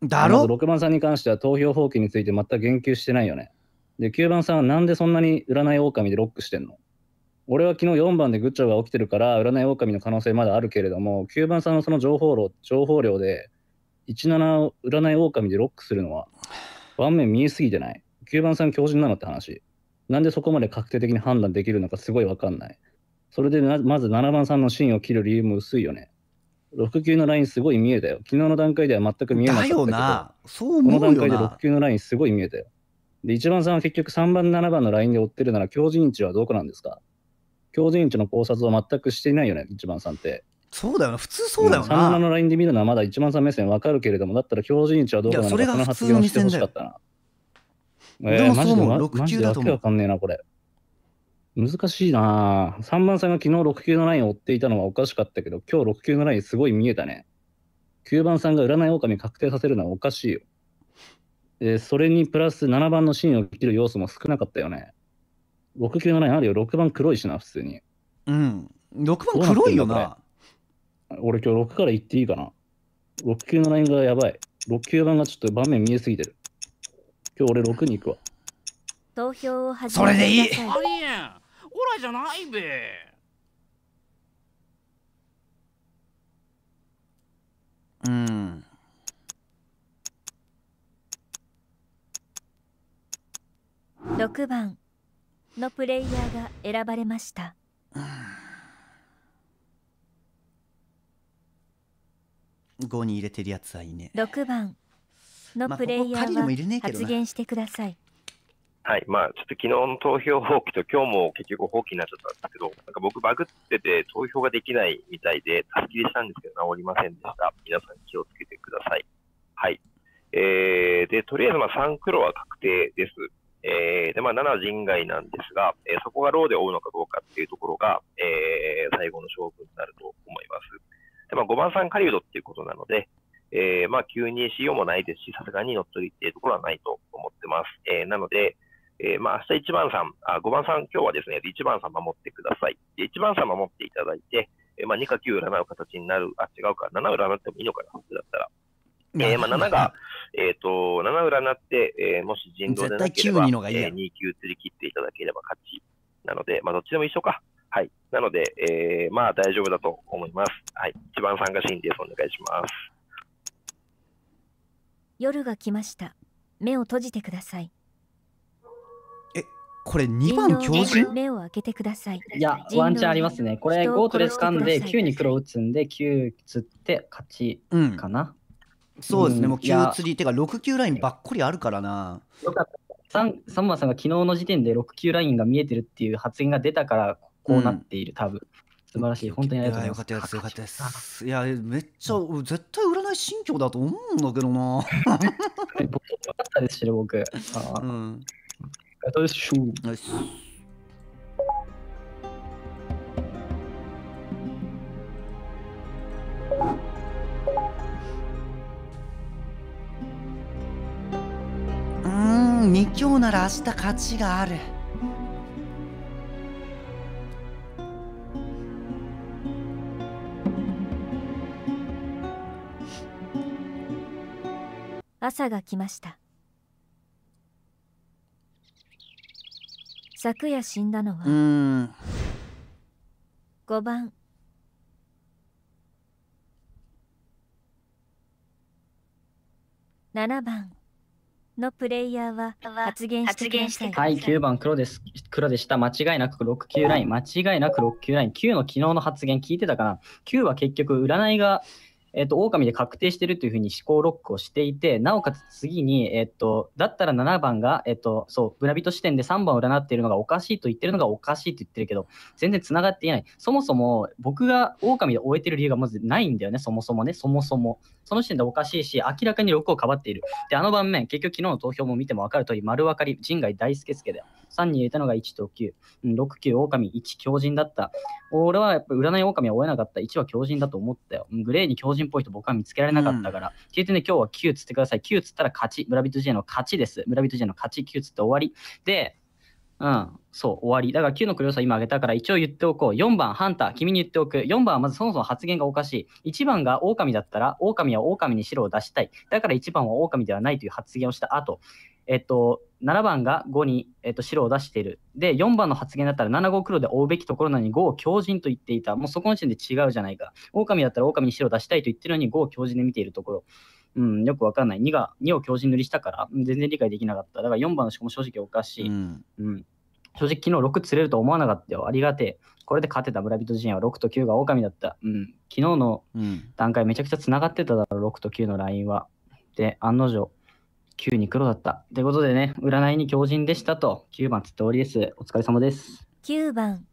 だろ ?6 番さんに関しては投票放棄について全く言及してないよね。で、9番さんはなんでそんなに占い狼でロックしてんの俺は昨日4番でグッチョが起きてるから占い狼の可能性まだあるけれども9番さんのその情報量情報量で17を占い狼でロックするのは盤面見えすぎてない9番さん強人なのって話なんでそこまで確定的に判断できるのかすごい分かんない。それでまず7番さんの芯を切る理由も薄いよね。6級のラインすごい見えたよ。昨日の段階では全く見えなかったけど。だよな。そう思うよこの段階で6級のラインすごい見えたよ。で、1番さんは結局3番、7番のラインで追ってるなら、教授値はどこなんですか教授値の考察を全くしていないよね、1番さんって。そうだよな、普通そうだよな。3番のラインで見るのはまだ1番さん目線わかるけれども、だったら教授値はどこなんだそれが普通しかったな。えー、マジで六級だと思う。わかんねえな、これ。難しいな三番さんが昨日6級のラインを追っていたのはおかしかったけど、今日6級のラインすごい見えたね。9番さんが占い狼確定させるのはおかしいよ。えー、それにプラス7番のシーンを切る要素も少なかったよね。6級のラインあるよ、6番黒いしな、普通に。うん。6番黒いよな。な俺今日6から言っていいかな。6級のラインがやばい。6級番がちょっと盤面見えすぎてる。今日俺6に行くわ。投票を始めそれでいいありえんオラじゃないべうん6番のプレイヤーが選ばれました。5に入れてるやつはいね。6番のプレイヤーは発言してください。はい、まあ、ちょっと昨日の投票放棄と今日も結局放棄になっちゃったんですけど、なんか僕バグってて投票ができないみたいで、たすきりしたんですけど治りませんでした。皆さん気をつけてください。はい。えー、で、とりあえずまあ3黒は確定です。えー、で、まあ7人外なんですが、えー、そこがローで追うのかどうかっていうところが、えー、最後の勝負になると思います。で、まあ5番さん狩人っていうことなので、えー、まあ、急に CO もないですし、さすがに乗っ取りっていうところはないと思ってます。えー、なので、えー、まあ、明日1番さん、あ、5番さん、今日はですね、1番さん守ってください。で、1番さん守っていただいて、えー、まあ、2か9占う形になる、あ、違うか、7占ってもいいのかな、だったら。えー、まあ、7が、[LAUGHS] えっ、ー、と、7占って、えー、もし人道でなければ、絶9えー、2、9釣り切っていただければ勝ち。なので、まあ、どっちでも一緒か。はい。なので、えー、まあ大丈夫だと思います。はい。一番さんシーンです。お願いします。夜が来ました目を閉じてくださいえこれ2番強靭目を開けてくださいいやワンチャンありますねこれ5とで掴んで9に黒打つんで9釣って勝ちかな、うん、そうですね、もう9釣りてか6級ラインばっこりあるからなよかったサンマさんが昨日の時点で6級ラインが見えてるっていう発言が出たからこうなっている、うん、多分素晴らしい。本当にありがとうございます。いや、よかったです。よかったです。いや、めっちゃ、絶対占い信教だと思うんだけどな。[LAUGHS] 僕、かったです僕。あうん。ありがとうございます。うん、2強なら明日勝ちがある。朝が来ました昨夜死んだのは5番7番のプレイヤーは発言してください。はい、9番黒です。黒でした。間違いなく6、9ライン。間違いなく六9ライン。九の昨日の発言聞いてたかな ?9 は結局占いがえっ、と、狼で確定してるというふうに思考ロックをしていて、なおかつ次に、えっ、と、だったら7番が、えっ、と、そう、村人視点で3番を占っているのがおかしいと言ってるのがおかしいと言ってるけど、全然繋がっていない。そもそも僕が狼で終えてる理由がまずないんだよね、そもそもね、そもそも。その時点でおかしいし、明らかに6をかばっている。で、あの盤面、結局昨日の投票も見ても分かる通り、丸分かり、陣外大輔助だよ。3に入れたのが1と9、うん、6、9、狼、1、強人だった。俺はやっぱ占い狼は追えなかった。1は強人だと思ったよ。グレーに強人人ポイント僕は見つけられなかったから。ていう点で今日は9つってください。9つったら勝ち。村人 J の勝ちです。村人 J の勝ち、9つって終わり。で、うん、そう、終わり。だから9のクリオさ今挙げたから一応言っておこう。4番、ハンター、君に言っておく。4番はまずそもそも発言がおかしい。1番が狼だったら、狼は狼に白を出したい。だから1番は狼ではないという発言をした後、えっと、7番が5に、えっと、白を出している。で、4番の発言だったら7 5、黒で追うべきところなのに5を強靭と言っていた。もうそこの時点で違うじゃないか。狼だったら狼に白を出したいと言ってるのに5を強靭で見ているところ。うん、よくわかんない。2が、2を強靭塗りしたから、全然理解できなかった。だから4番の思も正直おかしい。うん、うん正直昨日6釣れると思わなかったよ。ありがてえ。これで勝てた村人陣営は6と9が狼だった。うん。昨日の段階めちゃくちゃ繋がってただろ、6と9のラインは。で、案の定、急に黒だった。ということでね、占いに強靭でしたと、9番つって終りです。お疲れ様です。9番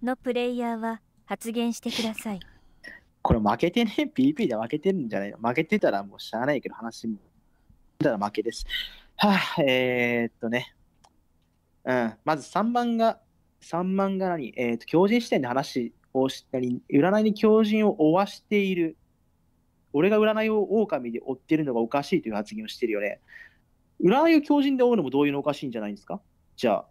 のプレイヤーは発言してください。[LAUGHS] これ負けてね、PP で負けてるんじゃないの負けてたらもうしゃあないけど話も。たら負けです。はあ、えー、っとね。うん、まず3番が、3番が何えー、っと、強靭視点で話をしたり、占いに強靭を負わしている俺が占いを狼で追ってるのがおかしいという発言をしてるよね。占いを狂人で追うのも同様のおかしいんじゃないですかじゃあ、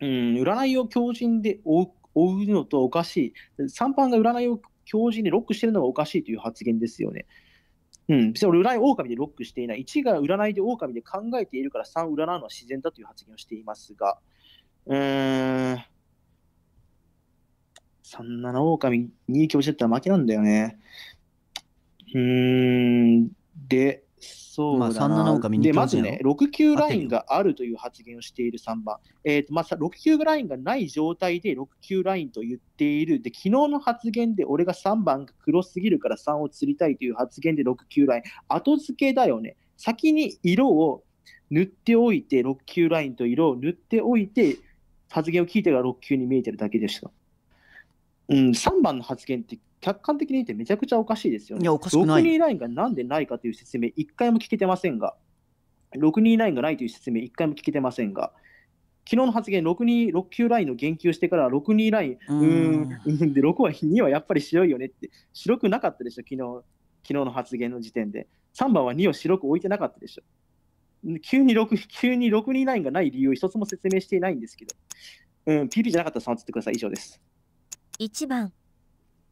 うん、占いを狂人で追う追うのとおかしい。三番が占いを狂人でロックしてるのがおかしいという発言ですよね。うん、別に俺、占い狼でロックしていない。1が占いで狼で考えているから3、占うのは自然だという発言をしていますが、うーん、3、7狼、2強人だったら負けなんだよね。うん、で、そうまあ、な見で、まずね、6級ラインがあるという発言をしている3番。えーとまあ、6級ラインがない状態で6級ラインと言っている。で、昨日の発言で俺が3番が黒すぎるから3を釣りたいという発言で6級ライン。後付けだよね。先に色を塗っておいて、6級ラインと色を塗っておいて、発言を聞いてから6級に見えてるだけでした。うん、3番の発言って客観的に見てめちゃくちゃおかしいですよね。いや、おかしくない。6 2がなんでないかという説明、1回も聞けてませんが、6 2ンがないという説明、1回も聞けてませんが、昨日の発言、6 2 9ラインの言及してから、62ライン、うん、うんで、6は2はやっぱり白いよねって、白くなかったでしょ、昨日昨日の発言の時点で。3番は2を白く置いてなかったでしょ。急に6、急に6 2ンがない理由一つも説明していないんですけど、うん、PP じゃなかったら3つってください、以上です。1番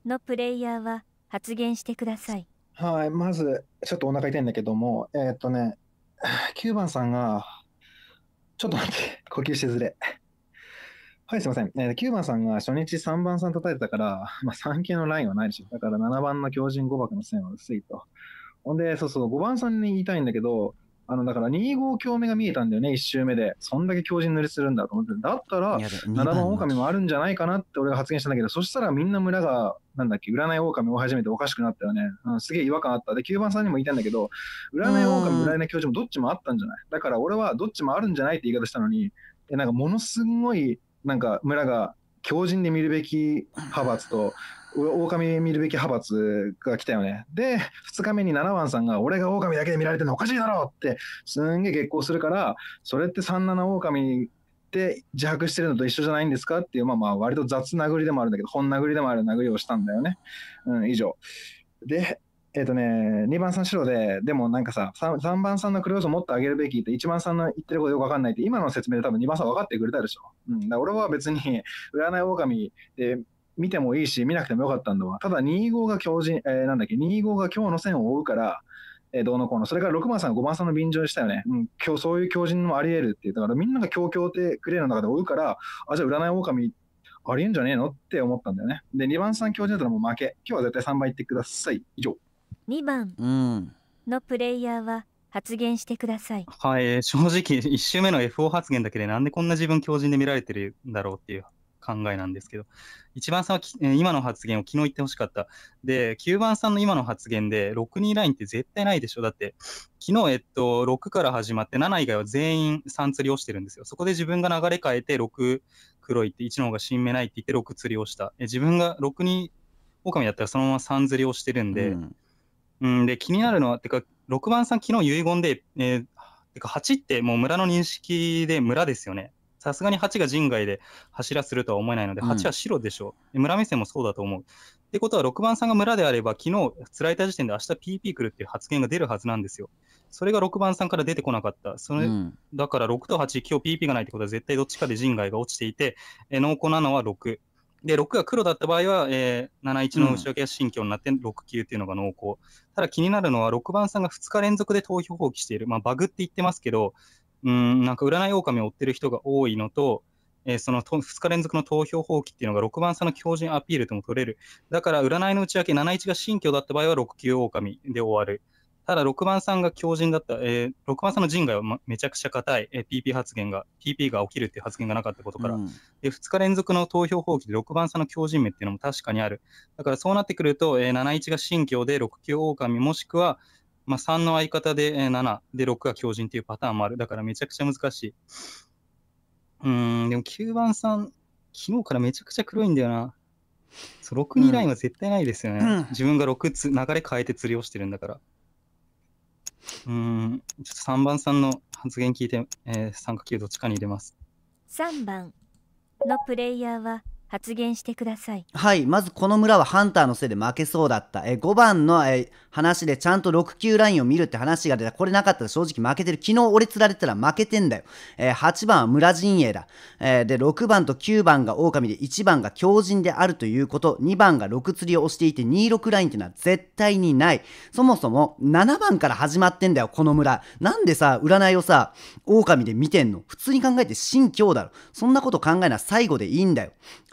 のプレイヤーは発言してください。はい、まず、ちょっとお腹痛いんだけども、えー、っとね、9番さんが、ちょっと待って、呼吸しずれ。はい、すいません。えー、9番さんが初日3番さん叩いてたから、まあ、3級のラインはないでしょ。だから7番の強靭5枠の線は薄いと。ほんで、そうそう、5番さんに言いたいんだけど、あの、だから2号鏡目が見えたんだよね、1周目で。そんだけ強靭塗りするんだと思って。だったら、7番狼もあるんじゃないかなって俺が発言したんだけど、そしたらみんな村が、なんだっけ、占い狼を始めておかしくなったよね。すげえ違和感あった。で、9番さんにも言いたんだけど、占い狼、占い教授もどっちもあったんじゃないだから俺はどっちもあるんじゃないって言い方したのに、え、なんかものすごい、なんか村が強靭で見るべき派閥と狼見るべき派閥が来たよね。で、2日目に七番さんが、俺が狼だけで見られてるのおかしいだろって、すんげえ激高するから、それって三七狼って自白してるのと一緒じゃないんですかっていう、まあまあ、割と雑殴りでもあるんだけど、本殴りでもある殴りをしたんだよね。うん、以上。で、えっ、ー、とね、2番さん白で、でもなんかさ、3, 3番さんの黒要素もっと上げるべきって、1番さんの言ってることよくわかんないって、今の説明で多分2番さん分かってくれたでしょ。うん、だ俺は別に、占い狼で見てもいいし、見なくてもよかったのは、ただ2-5が強人、えー、なんだっけ、2-5が今日の線を追うから、えー、どうのこうの、それから6番さん、5番さんの便乗したよね。うん、今日そういう強人もあり得るってだからみんなが強強ってクレーの中で追うから、あ、じゃあ占い狼ありえんじゃねえのって思ったんだよね。で、2番さん強人だったらもう負け。今日は絶対3番いってください。以上。2番のプレイヤーは、発言してください。はい、正直、1周目の FO 発言だけで、なんでこんな自分強人で見られてるんだろうっていう考えなんですけど、1番さんは今の発言を昨日言ってほしかった。で、9番さんの今の発言で、62ラインって絶対ないでしょ。だって、昨日、えっと、6から始まって、7以外は全員3釣りをしてるんですよ。そこで自分が流れ変えて、6黒いって、1の方が新芽ないって言って、6釣りをした。え自分が6に狼だったら、そのまま3釣りをしてるんで、うん、うんで気になるのは、てか、6番さん、昨日遺言で、えー、てか8ってもう村の認識で村ですよね。さすがに8が陣外で柱するとは思えないので、8は白でしょう。うん、村目線もそうだと思う。ってことは、6番さんが村であれば、昨日、つられた時点で明日 PP 来るっていう発言が出るはずなんですよ。それが6番さんから出てこなかった。それ、うん、だから6と8、今日 PP がないってことは絶対どっちかで陣外が落ちていて、え濃厚なのは6。で、6が黒だった場合は、えー、71の後ろが新居になって6級っていうのが濃厚。ただ気になるのは、6番さんが2日連続で投票放棄している。まあ、バグって言ってますけど、うん、なんか占い狼を追ってる人が多いのと、えー、その2日連続の投票放棄っていうのが6番差の強靭アピールとも取れる。だから占いの内訳71が新居だった場合は6級狼で終わる。ただ6番さんが強靭だった、えー、6番さんの陣が、めちゃくちゃ硬い、えー、PP 発言が、PP が起きるっていう発言がなかったことから、うん、で2日連続の投票放棄で6番さんの強靭名っていうのも確かにある。だからそうなってくると、えー、71が新居で6級狼もしくは、まあ、3の相方で7、で6が強靭っていうパターンもある。だからめちゃくちゃ難しい。うん、でも9番さん、昨日からめちゃくちゃ黒いんだよな。そう6、2ラインは絶対ないですよね。うん、自分が6つ、流れ変えて釣りをしてるんだから。うん、ちょっと3番さんの発言聞いて、えー、3か9どっちかに入れます。3番のプレイヤーは発言してくださいはいまずこの村はハンターのせいで負けそうだったえ5番のえ話でちゃんと6級ラインを見るって話が出たこれなかったら正直負けてる昨日俺釣られたら負けてんだよえ8番は村陣営だえで6番と9番が狼で1番が狂人であるということ2番が6釣りを押していて26ラインっていうのは絶対にないそもそも7番から始まってんだよこの村なんでさ占いをさ狼で見てんの普通に考えて新教だろそんなこと考えな最後でいいんだよ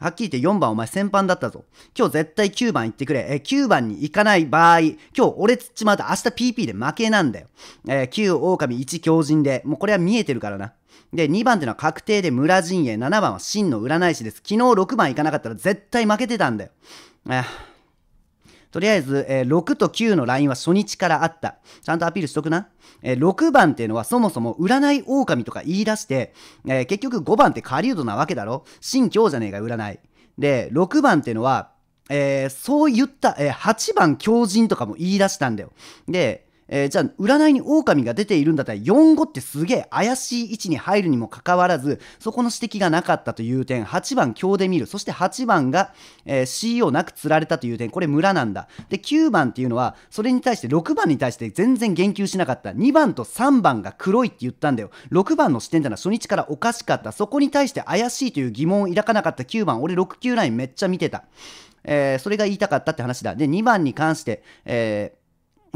はっきり言って4番お前先般だったぞ。今日絶対9番行ってくれ。えー、9番に行かない場合、今日俺つっちまうと明日 PP で負けなんだよ。えー、9狼1狂人で、もうこれは見えてるからな。で、2番ってのは確定で村陣営、7番は真の占い師です。昨日6番行かなかったら絶対負けてたんだよ。えーとりあえず、えー、6と9のラインは初日からあった。ちゃんとアピールしとくな。えー、6番っていうのはそもそも占い狼とか言い出して、えー、結局5番って狩人なわけだろ信教じゃねえか、占い。で、6番っていうのは、えー、そう言った、えー、8番狂人とかも言い出したんだよ。で、えー、じゃあ、占いに狼が出ているんだったら、45ってすげえ怪しい位置に入るにもかかわらず、そこの指摘がなかったという点、8番強で見る、そして8番が、えー、CO なく釣られたという点、これ村なんだ。で、9番っていうのは、それに対して6番に対して全然言及しなかった。2番と3番が黒いって言ったんだよ。6番の視点だな、初日からおかしかった。そこに対して怪しいという疑問を抱かなかった9番、俺6 9ラインめっちゃ見てた。えー、それが言いたかったって話だ。で、2番に関して、えー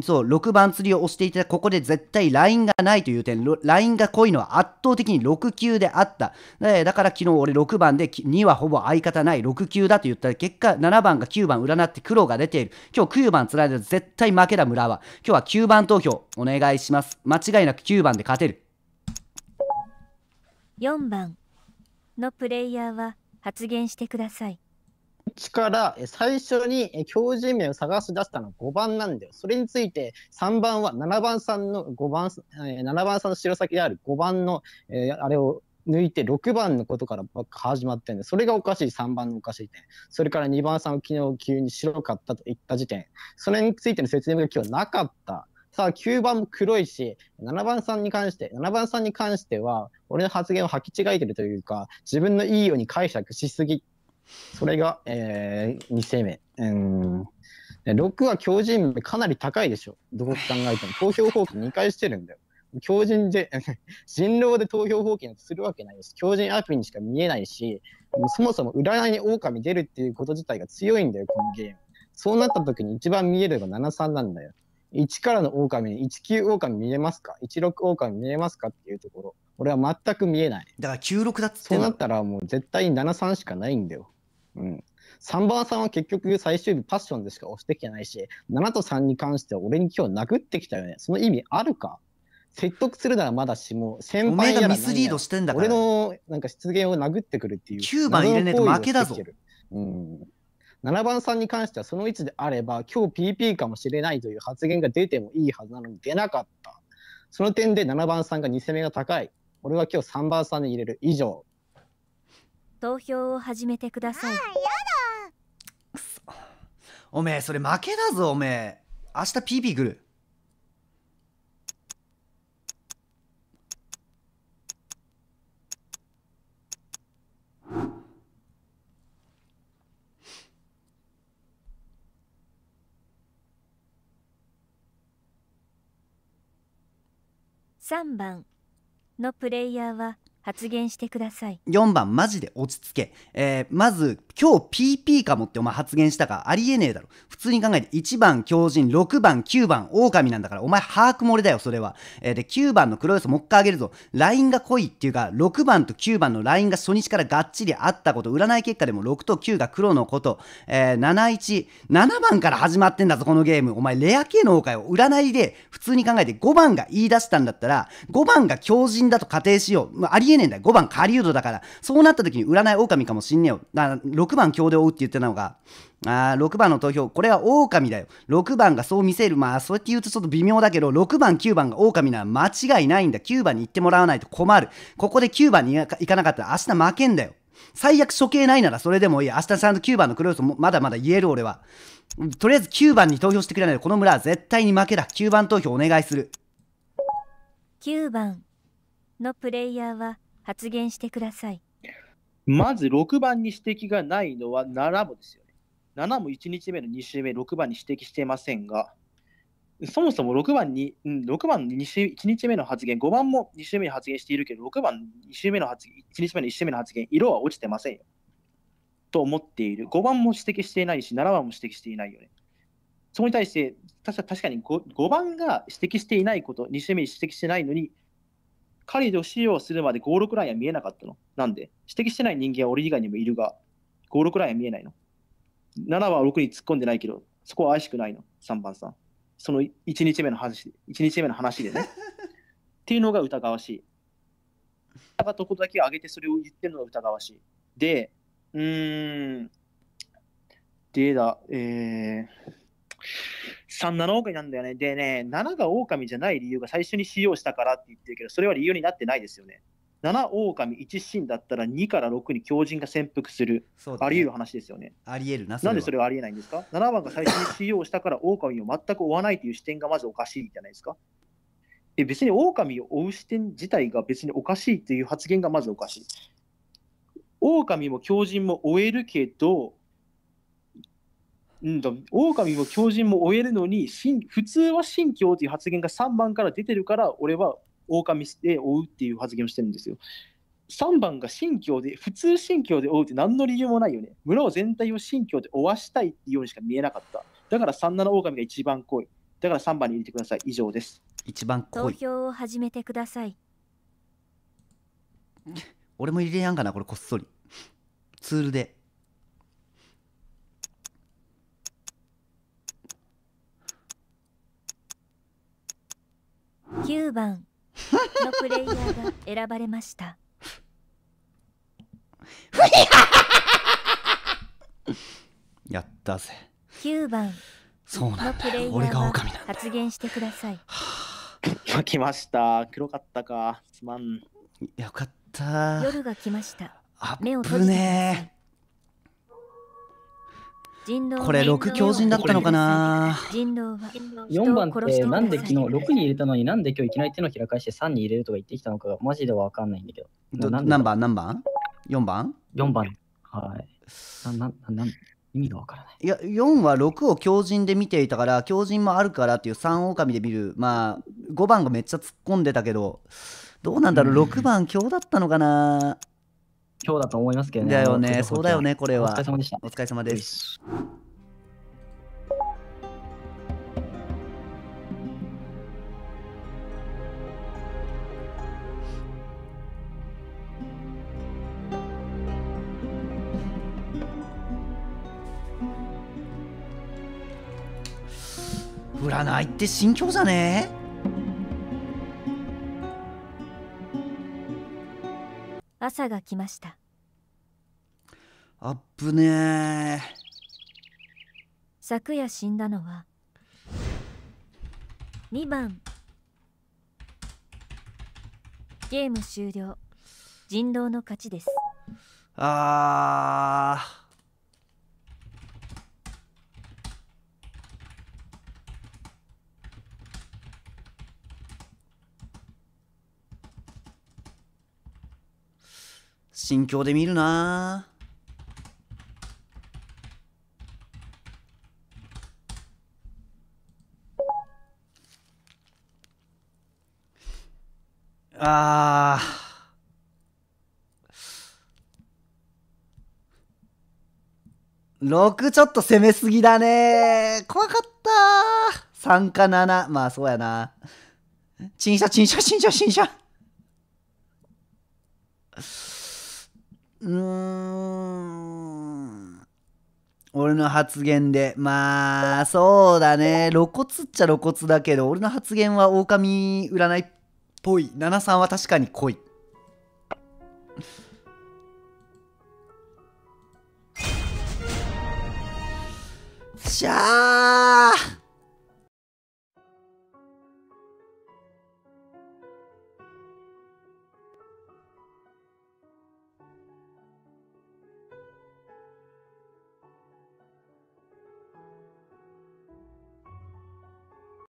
そう、6番釣りを押していた、ここで絶対ラインがないという点、ラインが濃いのは圧倒的に6級であった。だから昨日俺6番で2はほぼ相方ない6級だと言った結果、7番が9番占って黒が出ている。今日9番釣られたら絶対負けだ村は。今日は9番投票お願いします。間違いなく9番で勝てる。4番のプレイヤーは発言してください。ちから最初に狂人名を探し出したのは5番なんだよ。それについて3番は7番さんの5番、7番さんの白先である5番の、えあれを抜いて6番のことから始まってんで、それがおかしい、3番のおかしい点。それから2番さんを昨日急に白かったと言った時点。それについての説明が今日なかった。さあ、9番も黒いし、7番さんに関して、7番さんに関しては、俺の発言を履き違えてるというか、自分のいいように解釈しすぎそれが、えー、2生目。うん6は強靭かなり高いでしょ。どう考えても。[LAUGHS] 投票放棄2回してるんだよ。強靭で、[LAUGHS] 人狼で投票放棄するわけないです。強靭アピにしか見えないし、そもそも占いに狼出るっていうこと自体が強いんだよ、このゲーム。そうなった時に一番見えるのが73なんだよ。1からの狼に19狼見えますか ?16 狼見えますかっていうところ。俺は全く見えない。だから96だっってそうなったらもう絶対に73しかないんだよ。うん、3番さんは結局最終日パッションでしか押してきてないし7と3に関しては俺に今日殴ってきたよねその意味あるか説得するならまだしも先輩がミスリードしてんだ俺のなんか失言を殴ってくるっていう9番入れねえと負けだぞ、うん、7番さんに関してはその位置であれば今日 PP かもしれないという発言が出てもいいはずなのに出なかったその点で7番さんが2戦目が高い俺は今日3番さんに入れる以上投票を始めてくださいおめえそれ負けだぞおめえ明日 PP 来る3番のプレイヤーは「発言してください4番マジで落ち着け、えー、まず今日 PP かもってお前発言したかありえねえだろ普通に考えて1番狂人6番9番狼なんだからお前把握漏れだよそれは、えー、で9番の黒いスもう一回あげるぞラインが濃いっていうか6番と9番のラインが初日からがっちりあったこと占い結果でも6と9が黒のこと、えー、717番から始まってんだぞこのゲームお前レア系の方かよ占いで普通に考えて5番が言い出したんだったら5番が狂人だと仮定しよう、まあ、ありええねえんだよ。5番狩人だから。そうなった時に占い狼かもしんねえよ。だ6番強で追うって言ってたのが、あ6番の投票、これは狼だよ。6番がそう見せる。まあ、そうやって言うとちょっと微妙だけど、6番、9番が狼なら間違いないんだ。9番に行ってもらわないと困る。ここで9番に行かなかったら明日負けんだよ。最悪処刑ないならそれでもいい。明日ちゃんと9番のクロスもまだまだ言える俺は。とりあえず9番に投票してくれないとこの村は絶対に負けだ。9番投票お願いする。9番のプレイヤーは発言してください。まず6番に指摘がないのは7もですよね。7も1日目の2週目、6番に指摘していませんが、そもそも6番に、6番に週1日目の発言、5番も2週目に発言しているけど、6番2週目の発言、1日目の1週目の発言、色は落ちてませんよ。と思っている。5番も指摘していないし、7番も指摘していないよね。そこに対して、確かに 5, 5番が指摘していないこと、2週目に指摘してないのに、狩りを使用するまで5、6ラインは見えなかったの。なんで指摘してない人間は俺以外にもいるが、5、6ラインは見えないの。7は6に突っ込んでないけど、そこは怪しくないの、3番さん。その1日目の話、1日目の話でね。[LAUGHS] っていうのが疑わしい。たっとことだけ上げてそれを言ってるのが疑わしい。で、うーん、でだ、えー、3、7億になんだよね。でね、7が狼じゃない理由が最初に使用したからって言ってるけど、それは理由になってないですよね。7狼1神だったら2から6に狂人が潜伏する、ね、あり得る話ですよね。あり得るな、なんでそれはありえないんですか ?7 番が最初に使用したから狼を全く追わないという視点がまずおかしいじゃないですか。え別に狼を追う視点自体が別におかしいという発言がまずおかしい。狼も狂人も追えるけど、うん、狼も狂人も追えるのに、普通は信教という発言が3番から出てるから、俺は狼で追うっていう発言をしてるんですよ。3番が信教で、普通信教で追うって何の理由もないよね。村を全体を信教で追わしたいっていうようにしか見えなかった。だから37狼が一番濃い。だから3番に入れてください。以上です。一番濃い。投票を始めてください。[LAUGHS] 俺も入れやんかな、これこっそり。ツールで。九番のプレイヤーが選ばれましたやったぜ九番そうなんだ俺が狼なん発言してください来来ました黒かったかすまんよかった夜が来ましたあっぶねえこれ6強人だったのかな4番ってなんで昨日6に入れたのになんで今日いきなり手のひら返して3に入れるとか言ってきたのかがマジでわかんないんだけどど何番何番 ?4 番 ?4 番はいななな意味がわからないいや4は6を強人で見ていたから強人もあるからっていう3狼で見るまあ5番がめっちゃ突っ込んでたけどどうなんだろう、6番強だったのかな、今日だと思いますけどね。だよね、そうだよね、これは。お疲れ様でした。お疲れ様です。占いって信教じゃね朝が来ましたあっぶね昨夜死んだのは2番ゲーム終了人狼の勝ちですああ心境で見るなあ6ちょっと攻めすぎだね怖かったー3か7まあそうやな陳謝陳謝陳謝陳謝うん。俺の発言で。まあ、そうだね。露骨っちゃ露骨だけど、俺の発言は狼占いっぽい。73は確かに濃い。しゃー